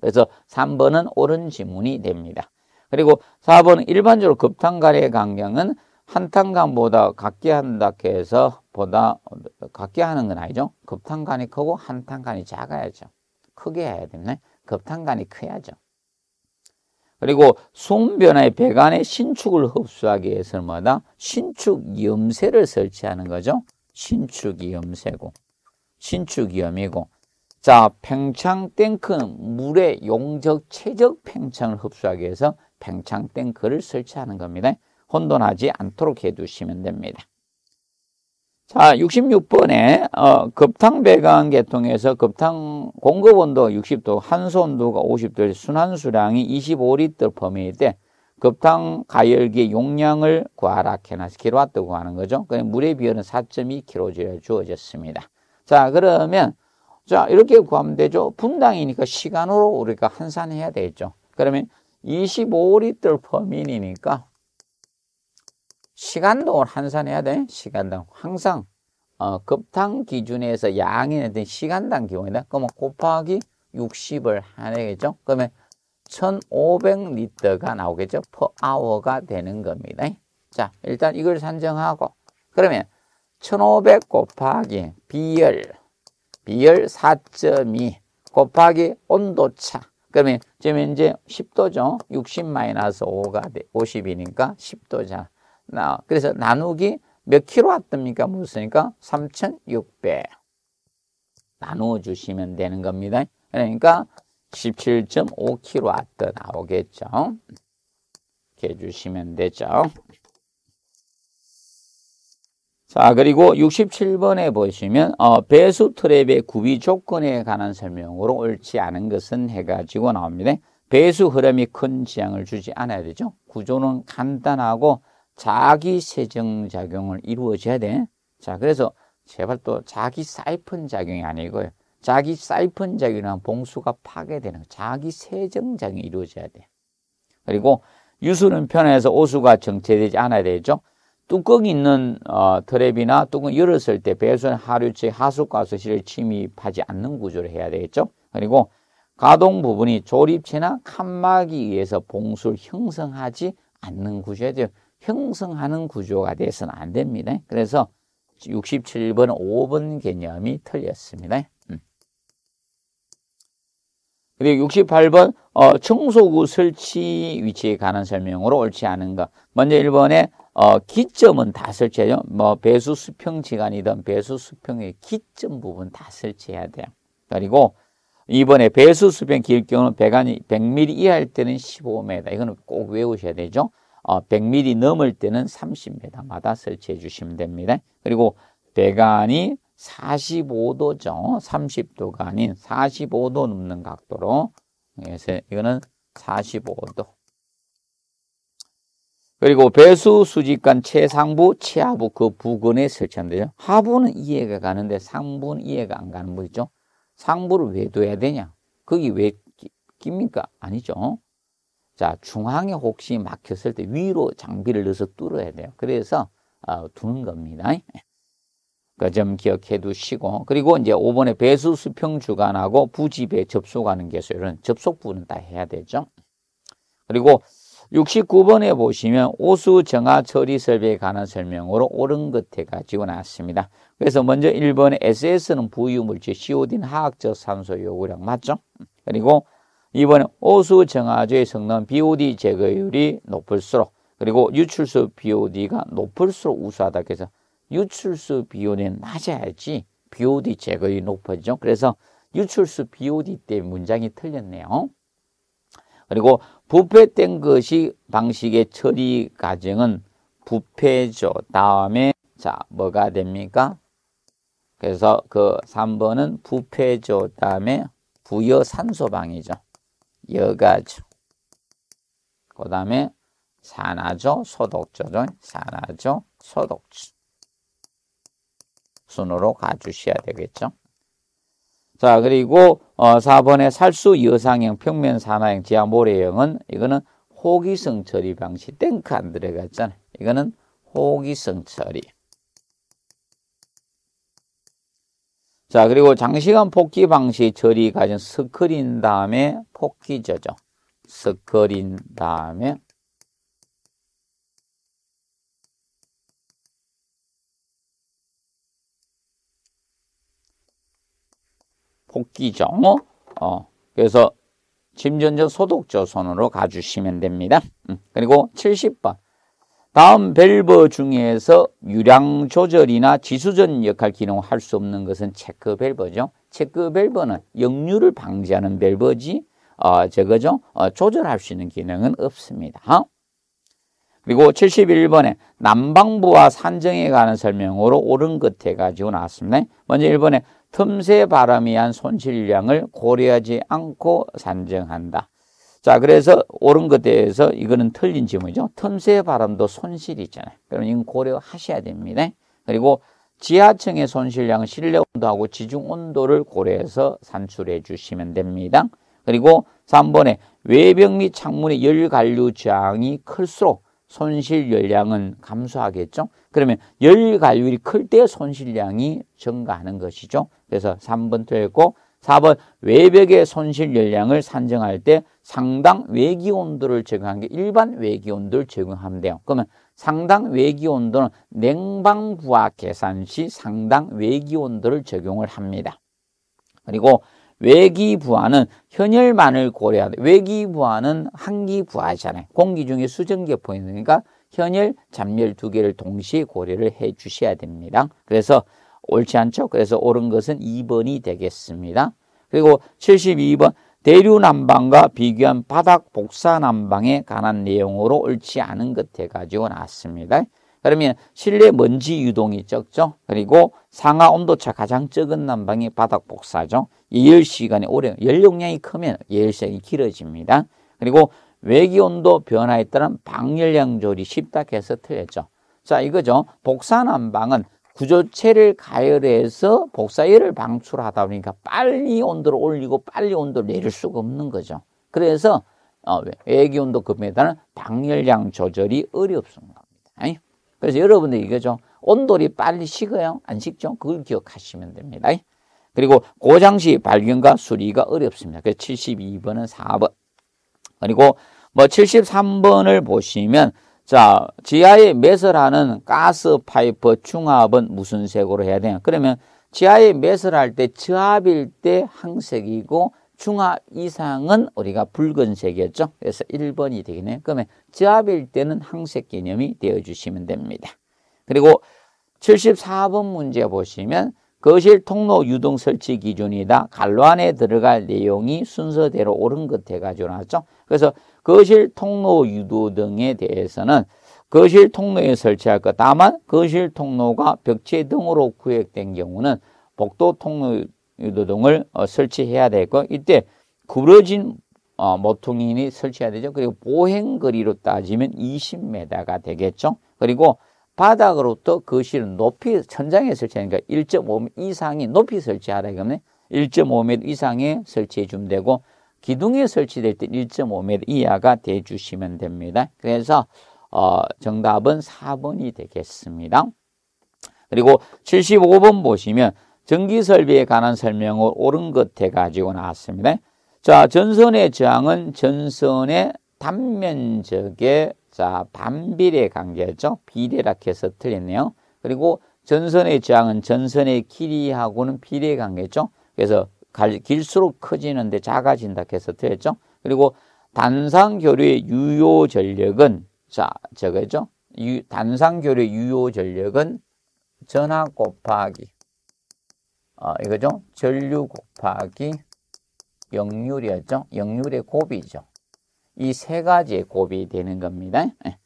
그래서 3번은 옳은 지문이 됩니다. 그리고 4번은 일반적으로 급탄간의 강경은 한탄간보다 같게 한다 해서 보다 같게 하는 건 아니죠. 급탄간이 크고 한탄간이 작아야죠. 크게 해야 됩니다. 급탄간이 커야죠. 그리고 수온변화의 배관의 신축을 흡수하기 위해서마다 신축 염세를 설치하는 거죠. 신축이염세고 신축이염이고 자 팽창 탱크는 물의 용적 최적 팽창을 흡수하기 위해서 팽창 탱크를 설치하는 겁니다. 혼돈하지 않도록 해두시면 됩니다. 자, 66번에 어, 급탕 배관 계통에서 급탕 공급 온도 60도, 한소 온도가 50도에서 순환 수량이 25리터 범위일 때 급탕 가열기의 용량을 구하라 캐나스 킬로와트고 하는 거죠. 그래 물의 비율은 4.2kg로 주어졌습니다. 자 그러면 자 이렇게 구하면 되죠. 분당이니까 시간으로 우리가 환산해야 되죠. 그러면 25리터 퍼민이니까 시간동 환산해야 돼. 시간당 항상 어, 급탕 기준에서 양이 된 시간당 기온이다. 그러면 곱하기 60을 하겠죠. 그러면 1500리터가 나오겠죠. p 아워가 되는 겁니다. 자, 일단 이걸 산정하고 그러면 1500 곱하기 비열 비열 4.2 곱하기 온도차 그러면 지금 현재 10도죠. 60 마이너스 5가 50이니까 10도자. 나 그래서 나누기 몇 킬로와트입니까? 무엇입니까3600 나누어 주시면 되는 겁니다. 그러니까 17.5kW 나오겠죠. 이렇게 주시면 되죠. 자 그리고 67번에 보시면 어, 배수 트랩의 구비 조건에 관한 설명으로 옳지 않은 것은 해가지고 나옵니다. 배수 흐름이 큰 지향을 주지 않아야 되죠. 구조는 간단하고 자기 세정 작용을 이루어져야 돼. 자 그래서 제발 또 자기 사이픈 작용이 아니고요. 자기 사이펀작이나 봉수가 파괴되는 자기 세정작이 이루어져야 돼. 그리고 유수는 편해서 오수가 정체되지 않아야 되죠. 뚜껑이 있는 어, 트랩이나 뚜껑 열었을 때 배수는 하류치 하수가수실을 침입하지 않는 구조를 해야 되겠죠. 그리고 가동 부분이 조립체나 칸막이 의해서 봉수를 형성하지 않는 구조에 대해 형성하는 구조가 돼서는 안 됩니다. 그래서 67번 5번 개념이 틀렸습니다. 그리고 68번 어, 청소구 설치 위치에 관한 설명으로 옳지 않은 것. 먼저 1번에 어, 기점은 다 설치해요. 뭐 배수 수평 지간이든 배수 수평의 기점 부분 다 설치해야 돼요. 그리고 이번에 배수 수평 길경우는 배관이 100mm 이할 때는 15m. 이거는 꼭 외우셔야 되죠. 어, 100mm 넘을 때는 30m마다 설치해 주시면 됩니다. 그리고 배관이 45도죠. 30도가 아닌 45도 넘는 각도로 그래서 예, 이거는 45도. 그리고 배수 수직관 최상부, 최하부 그 부근에 설치한대요. 하부는 이해가 가는데 상부는 이해가 안 가는 거죠. 상부를 왜 둬야 되냐? 거기 왜 낍니까? 아니죠. 자, 중앙에 혹시 막혔을 때 위로 장비를 넣어서 뚫어야 돼요. 그래서 어, 두는 겁니다. 그점 기억해 두시고 그리고 이제 5번에 배수 수평 주간하고 부집에 접속하는 개수 이런 접속부는 다 해야 되죠. 그리고 69번에 보시면 오수 정화 처리 설비에 관한 설명으로 옳은 것에 가지고 나왔습니다. 그래서 먼저 1번에 SS는 부유물질 COD는 화학적 산소 요구량 맞죠? 그리고 2번에 오수 정화조의 성능 BOD 제거율이 높을수록 그리고 유출수 BOD가 높을수록 우수하다 그래서 유출수 BO는 낮아야지 BOD 제거율이 높아지죠. 그래서 유출수 BOD 때 문장이 틀렸네요. 그리고 부패된 것이 방식의 처리 과정은 부패죠. 다음에 자 뭐가 됩니까? 그래서 그 3번은 부패조 다음에 부여산소방이죠. 여가죠. 그 다음에 산화조, 소독죠 산화조, 소독조. 순으로 가주셔야 되겠죠. 자, 그리고 어, 4번의 살수 여상형, 평면 산화형, 지하 모래형은 이거는 호기성 처리 방식 땡크 안 들어갔잖아요. 이거는 호기성 처리. 자, 그리고 장시간 폭기 방식 처리 가진 스크린 다음에 폭기저죠. 스크린 다음에 볶기죠. 어, 그래서 침전전 소독조 손으로 가주시면 됩니다. 음, 그리고 70번. 다음 밸브 중에서 유량 조절이나 지수전 역할 기능을 할 수 없는 것은 체크 밸브죠. 체크 밸브는 역류를 방지하는 밸브지 어, 저거죠. 어, 조절할 수 있는 기능은 없습니다. 그리고 71번에 난방부와 산정에 관한 설명으로 옳은 끝에 가지고 나왔습니다. 먼저 1번에 틈새 바람이 한 손실량을 고려하지 않고 산정한다. 자, 그래서 옳은 것에 대해서 이거는 틀린 질문이죠 틈새 바람도 손실이 있잖아요. 그럼 이건 고려하셔야 됩니다. 그리고 지하층의 손실량 실내 온도하고 지중 온도를 고려해서 산출해 주시면 됩니다. 그리고 3번에 외벽 및 창문의 열관류 저항이 클수록 손실 열량은 감소하겠죠. 그러면 열 가율이 클 때 손실량이 증가하는 것이죠. 그래서 3번 틀렸고 4번 외벽의 손실 열량을 산정할 때 상당 외기 온도를 적용한 게 일반 외기 온도를 적용하면 돼요. 그러면 상당 외기 온도는 냉방 부하 계산 시 상당 외기 온도를 적용을 합니다. 그리고 외기 부하는 현열만을 고려하는 외기 부하는 한기 부하잖아요. 공기 중에 수증기가 보이니까 현일 잡멸두 개를 동시에 고려를 해 주셔야 됩니다. 그래서 옳지 않죠? 그래서 옳은 것은 2번이 되겠습니다. 그리고 72번 대류난방과 비교한 바닥 복사난방에 관한 내용으로 옳지 않은 것에가지고 나왔습니다. 그러면 실내 먼지 유동이 적죠. 그리고 상하 온도차 가장 적은 난방이 바닥 복사죠. 예열 시간이 오래, 열용량이 크면 예열 시간이 길어집니다. 그리고 외기온도 변화에 따른 방열량 조절이 쉽다 해서 틀렸죠. 자 이거죠. 복사난방은 구조체를 가열해서 복사열을 방출하다 보니까 빨리 온도를 올리고 빨리 온도를 내릴 수가 없는 거죠. 그래서 어, 외기온도 급에 따른 방열량 조절이 어렵습니다. 그래서 여러분들 이거죠. 온돌이 빨리 식어요? 안 식죠? 그걸 기억하시면 됩니다. 그리고 고장시 발견과 수리가 어렵습니다. 그래서 72번은 4번. 그리고 뭐 73번을 보시면 자 지하에 매설하는 가스 파이프 중압은 무슨 색으로 해야 되냐 그러면 지하에 매설할 때 저압일 때 항색이고 중압 이상은 우리가 붉은색이었죠. 그래서 1번이 되겠네요. 그러면 저압일 때는 항색 개념이 되어주시면 됩니다. 그리고 74번 문제 보시면 거실 통로 유동 설치 기준이다. 관란에 들어갈 내용이 순서대로 옳은 것해가지 나왔죠. 그래서 거실 통로 유도 등에 대해서는 거실 통로에 설치할 것. 다만 거실 통로가 벽체 등으로 구획된 경우는 복도 통로 유도 등을 어, 설치해야 되고 이때 구부러진 어, 모퉁이니 설치해야 되죠. 그리고 보행거리로 따지면 20m가 되겠죠. 그리고 바닥으로부터 거실은 그 높이 천장에 설치하니까 1.5m 이상이 높이 설치하라 이거네. 1.5m 이상에 설치해 주면 되고 기둥에 설치될 때 1.5m 이하가 돼 주시면 됩니다. 그래서 어, 정답은 4번이 되겠습니다. 그리고 75번 보시면 전기 설비에 관한 설명을 옳은 것해 가지고 나왔습니다. 자, 전선의 저항은 전선의 단면적의 자, 반비례 관계죠. 비례라고 해서 틀렸네요. 그리고 전선의 저항은 전선의 길이하고는 비례 관계죠. 그래서 갈, 길수록 커지는데 작아진다 해서 틀렸죠. 그리고 단상 교류의 유효 전력은 자, 저거죠. 단상 교류의 유효 전력은 전하 곱하기 어, 이거죠. 전류 곱하기 역률이었죠. 역률의 곱이죠. 이세 가지의 곱이 되는 겁니다. 예.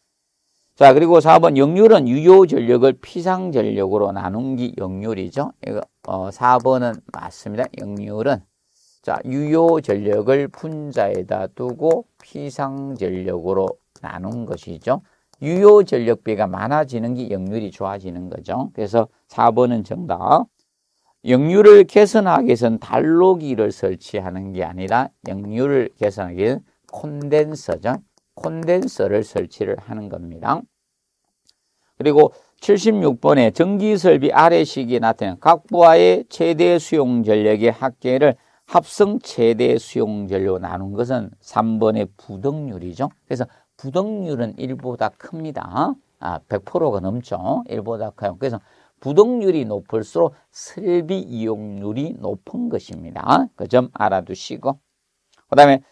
자, 그리고 4번 역률은 유효 전력을 피상 전력으로 나눈기 역률이죠. 이거 어, 4번은 맞습니다. 역률은 자, 유효 전력을 분자에다 두고 피상 전력으로 나눈 것이죠. 유효 전력비가 많아지는 게 역률이 좋아지는 거죠. 그래서 4번은 정답. 역률을 개선하기 위해서는 달로기를 설치하는 게 아니라 역률을 개선하기 위해서는 콘덴서죠. 콘덴서를 설치를 하는 겁니다. 그리고 76번에 전기설비 아래 시기에 나타난 각 부하의 최대 수용 전력의 합계를 합성 최대 수용 전로 나눈 것은 3번의 부등률이죠. 그래서 부등률은 1보다 큽니다. 아, 100%가 넘죠. 1보다 커요. 그래서 부등률이 높을수록 설비 이용률이 높은 것입니다. 그 점 알아두시고 그 다음에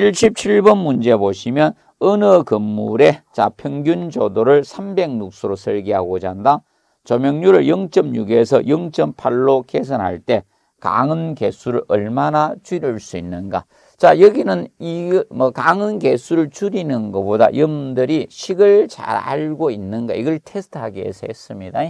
77번 문제 보시면 어느 건물에자 평균 조도를 300룩스로 설계하고자 한다. 조명률을 0.6에서 0.8로 개선할 때 강은 개수를 얼마나 줄일 수 있는가. 자 여기는 이뭐 강은 개수를 줄이는 것보다 염들이 식을 잘 알고 있는가 이걸 테스트하기 위해서 했습니다.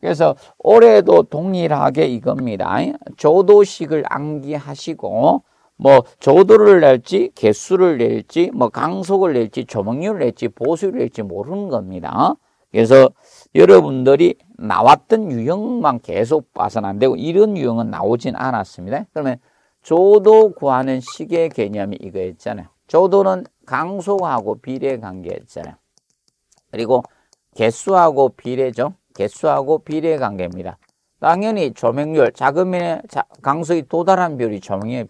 그래서 올해도 동일하게 이겁니다. 조도식을 암기하시고 뭐 조도를 낼지 개수를 낼지 뭐 강속을 낼지 조명률을 낼지 보수를 낼지 모르는 겁니다. 그래서 여러분들이 나왔던 유형만 계속 봐서는 안 되고 이런 유형은 나오진 않았습니다. 그러면 조도 구하는 식의 개념이 이거였잖아요. 조도는 강속하고 비례 관계였잖아요. 그리고 개수하고 비례죠. 개수하고 비례 관계입니다. 당연히 조명률, 자금의 강속이 도달한 비율이 조명의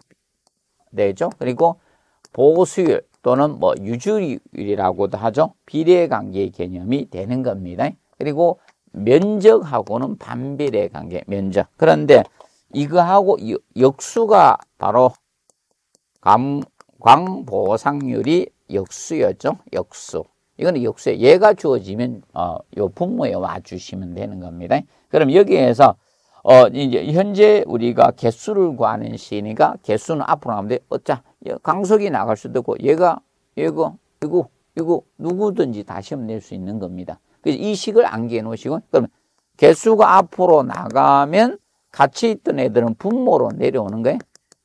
내죠. 그리고 보수율 또는 뭐 유주율이라고도 하죠. 비례 관계의 개념이 되는 겁니다. 그리고 면적하고는 반비례 관계, 면적. 그런데 이거하고 역수가 바로 광보상률이 역수였죠. 역수. 이거는 역수예요 얘가 주어지면 어, 요 분모에 와주시면 되는 겁니다. 그럼 여기에서 어 이제 현재 우리가 개수를 구하는 시니까 개수는 앞으로 나오면 돼. 어짜 강석이 나갈 수도 있고 얘가 얘가 이거 이거 누구든지 다 시험 낼수 있는 겁니다. 그래서 이 식을 암기해 놓으시고 그러면 개수가 앞으로 나가면 같이 있던 애들은 분모로 내려오는 거예요.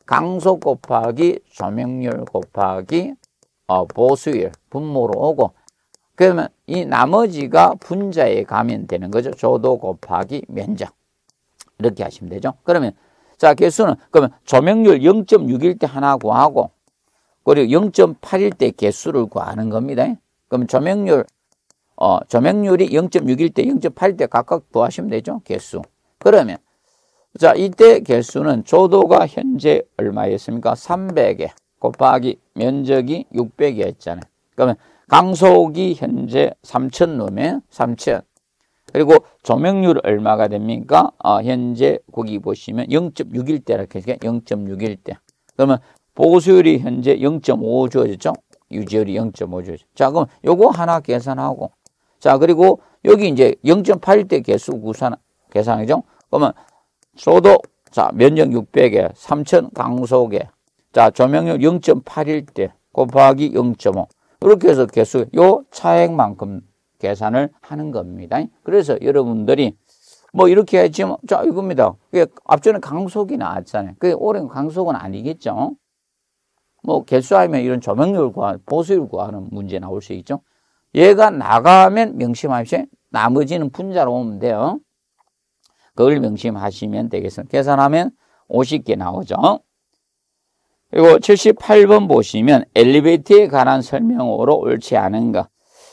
강속 곱하기 조명률 곱하기 어, 보수율 분모로 오고 그러면 이 나머지가 분자에 가면 되는 거죠. 조도 곱하기 면적. 이렇게 하시면 되죠. 그러면 자 개수는 그러면 조명률 0.6일 때 하나 구하고 그리고 0.8일 때 개수를 구하는 겁니다. 그럼 조명률 어, 조명률이 0.6일 때 0.8일 때 각각 구하시면 되죠. 개수. 그러면 자 이때 개수는 조도가 현재 얼마였습니까? 300에 곱하기 면적이 600이었잖아요. 그러면 강속이 현재 3,000놈에 3,000 그리고 조명률 얼마가 됩니까? 어, 현재 거기 보시면 0.6일대 이렇게 0.6일대. 그러면 보수율이 현재 0.5 주어졌죠? 유지율이 0.5 주어졌죠. 자, 그럼 요거 하나 계산하고 자, 그리고 여기 이제 0.8대 개수 구산 계산이죠? 그러면 소득 자, 면적 600에 3000 강속에 자, 조명률 0.81대 곱하기 0.5 이렇게 해서 개수 요 차액만큼 계산을 하는 겁니다. 그래서 여러분들이 뭐 이렇게 지금 자 이겁니다. 앞전에 강속이 나왔잖아요. 그게 올해 강속은 아니겠죠. 뭐 개수하면 이런 조명률 구하 보수율 구하는 문제 나올 수 있죠. 얘가 나가면 명심하십시오. 나머지는 분자로 오면 돼요. 그걸 명심하시면 되겠습니다. 계산하면 50개 나오죠. 그리고 78번 보시면 엘리베이터에 관한 설명으로 옳지 않은 가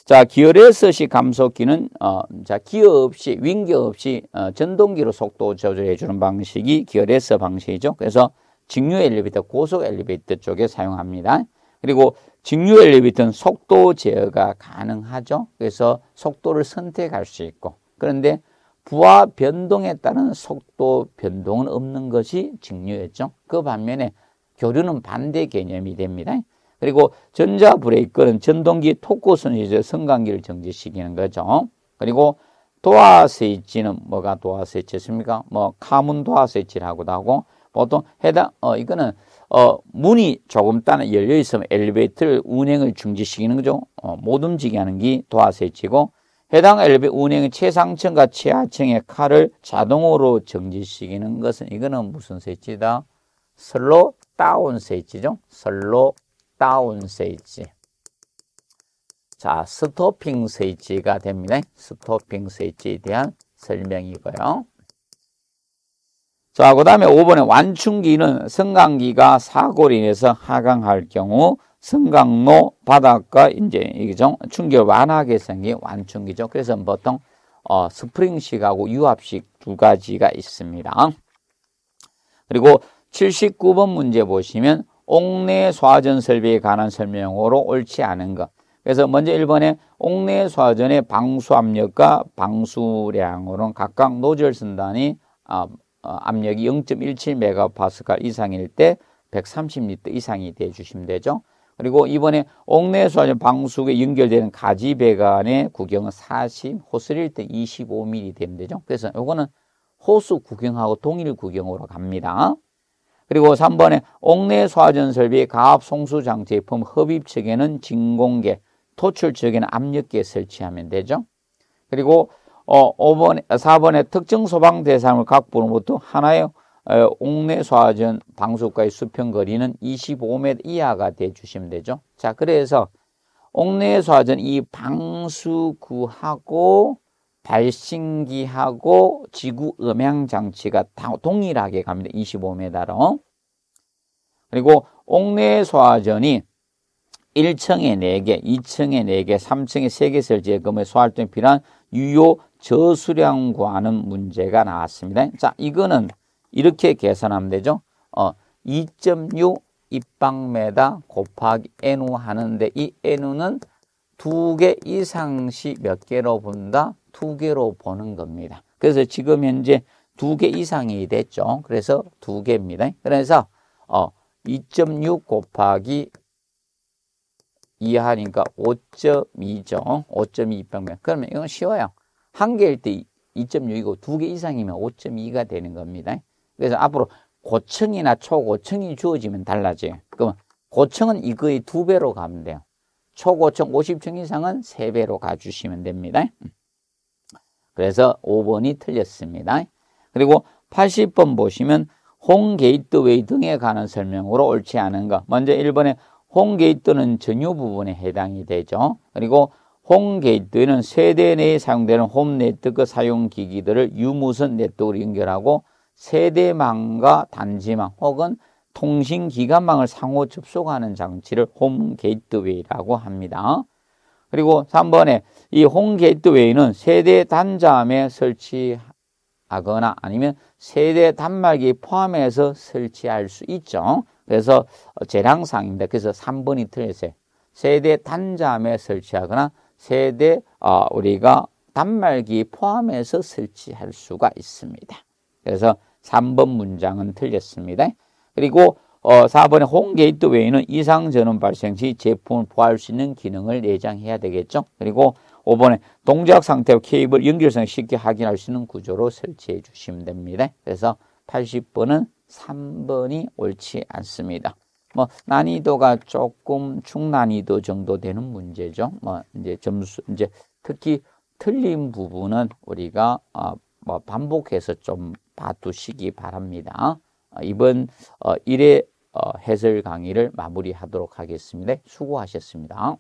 자, 기어레서시 감속기는 어, 자, 기어 없이 윙기어 없이 어, 전동기로 속도 조절해 주는 방식이 기어레서 방식이죠. 그래서 직류 엘리베이터, 고속 엘리베이터 쪽에 사용합니다. 그리고 직류 엘리베이터는 속도 제어가 가능하죠. 그래서 속도를 선택할 수 있고 그런데 부하 변동에 따른 속도 변동은 없는 것이 직류였죠. 그 반면에 교류는 반대 개념이 됩니다. 그리고 전자 브레이크는 전동기 토크는 이제 성관기를 정지시키는 거죠. 그리고 도화 스위치는 뭐가 도화 스위치입니까? 뭐 카문 도화 스위치라고도 하고 보통 해당 어 이거는 어 문이 조금 따는 열려 있으면 엘리베이터를 운행을 중지시키는 거죠. 어, 못 움직이게 하는 게 도화 스위치고 해당 엘리베이터 운행의 최상층과 최하층의 칼을 자동으로 정지시키는 것은 이거는 무슨 스위치다? 슬로 다운 스위치죠. 슬로 다운 세이지. 자, 스토핑 세이지가 됩니다. 스토핑 세이지에 대한 설명이고요. 자, 그 다음에 5번에 완충기는 승강기가 사고로 인해서 하강할 경우 승강로바닥과 이제 이게죠 충격 을 완화하게 생긴 완충기죠. 그래서 보통 어, 스프링식하고 유압식 두 가지가 있습니다. 그리고 79번 문제 보시면 옥내 소화전 설비에 관한 설명으로 옳지 않은 것. 그래서 먼저 1번에 옥내 소화전의 방수 압력과 방수량으로는 각각 노즐 선단이 아, 어, 압력이 0.17메가파스칼 이상일 때 130리터 이상이 돼 주시면 되죠. 그리고 이번에 옥내 소화전 방수에 연결되는 가지 배관의 구경은 40, 호스릴 때 25mm 되면 되죠. 그래서 이거는 호수 구경하고 동일 구경으로 갑니다. 그리고 3번에 옥내 소화전설비 가압 송수 장치품 흡입 측에는 진공계, 토출 측에는 압력계 설치하면 되죠. 그리고 어, 5번, 4번에 특정 소방 대상을 각 부로부터 하나의 어, 옥내 소화전 방수과의 수평 거리는 25m 이하가 돼 주시면 되죠. 자, 그래서 옥내 소화전 이 방수구하고 발신기하고 지구 음향 장치가 다 동일하게 갑니다. 25m로. 그리고 옥내 소화전이 1층에 4개, 2층에 4개, 3층에 3개 설치해 금의 소활동에 필요한 유효 저수량과는 문제가 나왔습니다. 자, 이거는 이렇게 계산하면 되죠. 어, 2.6 입방메다 곱하기 NU 하는데 이 NU는 두개 이상 시 몇 개로 본다? 두 개로 보는 겁니다. 그래서 지금 현재 두 개 이상이 됐죠. 그래서 두 개입니다. 그래서 어, 2.6 곱하기 2하니까 5.2죠. 5.2평면. 그러면 이건 쉬워요. 한 개일 때 2.6이고 두 개 이상이면 5.2가 되는 겁니다. 그래서 앞으로 고층이나 초고층이 주어지면 달라져요. 그러면 고층은 이거의 두 배로 가면 돼요. 초고층 50층 이상은 세 배로 가주시면 됩니다. 음. 그래서 5번이 틀렸습니다. 그리고 80번 보시면 홈 게이트웨이 등에 관한 설명으로 옳지 않은 가 먼저 1번에 홈 게이트는 전유 부분에 해당이 되죠. 그리고 홈 게이트는 세대 내에 사용되는 홈 네트워크 사용 기기들을 유무선 네트워크로 연결하고 세대망과 단지망 혹은 통신기관망을 상호 접속하는 장치를 홈 게이트웨이라고 합니다. 그리고 3번에 이홈 게이트웨이는 세대 단자함에 설치하거나 아니면 세대 단말기 포함해서 설치할 수 있죠. 그래서 재량상입니다. 그래서 3번이 틀렸어요. 세대 단자함에 설치하거나 세대 어, 우리가 단말기 포함해서 설치할 수가 있습니다. 그래서 3번 문장은 틀렸습니다. 그리고 어, 4번의홈 게이트웨이는 이상 전원 발생 시 제품을 보호할 수 있는 기능을 내장해야 되겠죠. 그리고 5번에 동작 상태와 케이블 연결성 쉽게 확인할 수 있는 구조로 설치해 주시면 됩니다. 그래서 80번은 3번이 옳지 않습니다. 뭐 난이도가 조금 중난이도 정도 되는 문제죠. 뭐 이제 점수 이제 특히 틀린 부분은 우리가 어, 뭐 반복해서 좀 봐두시기 바랍니다. 어, 이번 1회 어, 어, 해설 강의를 마무리하도록 하겠습니다. 수고하셨습니다.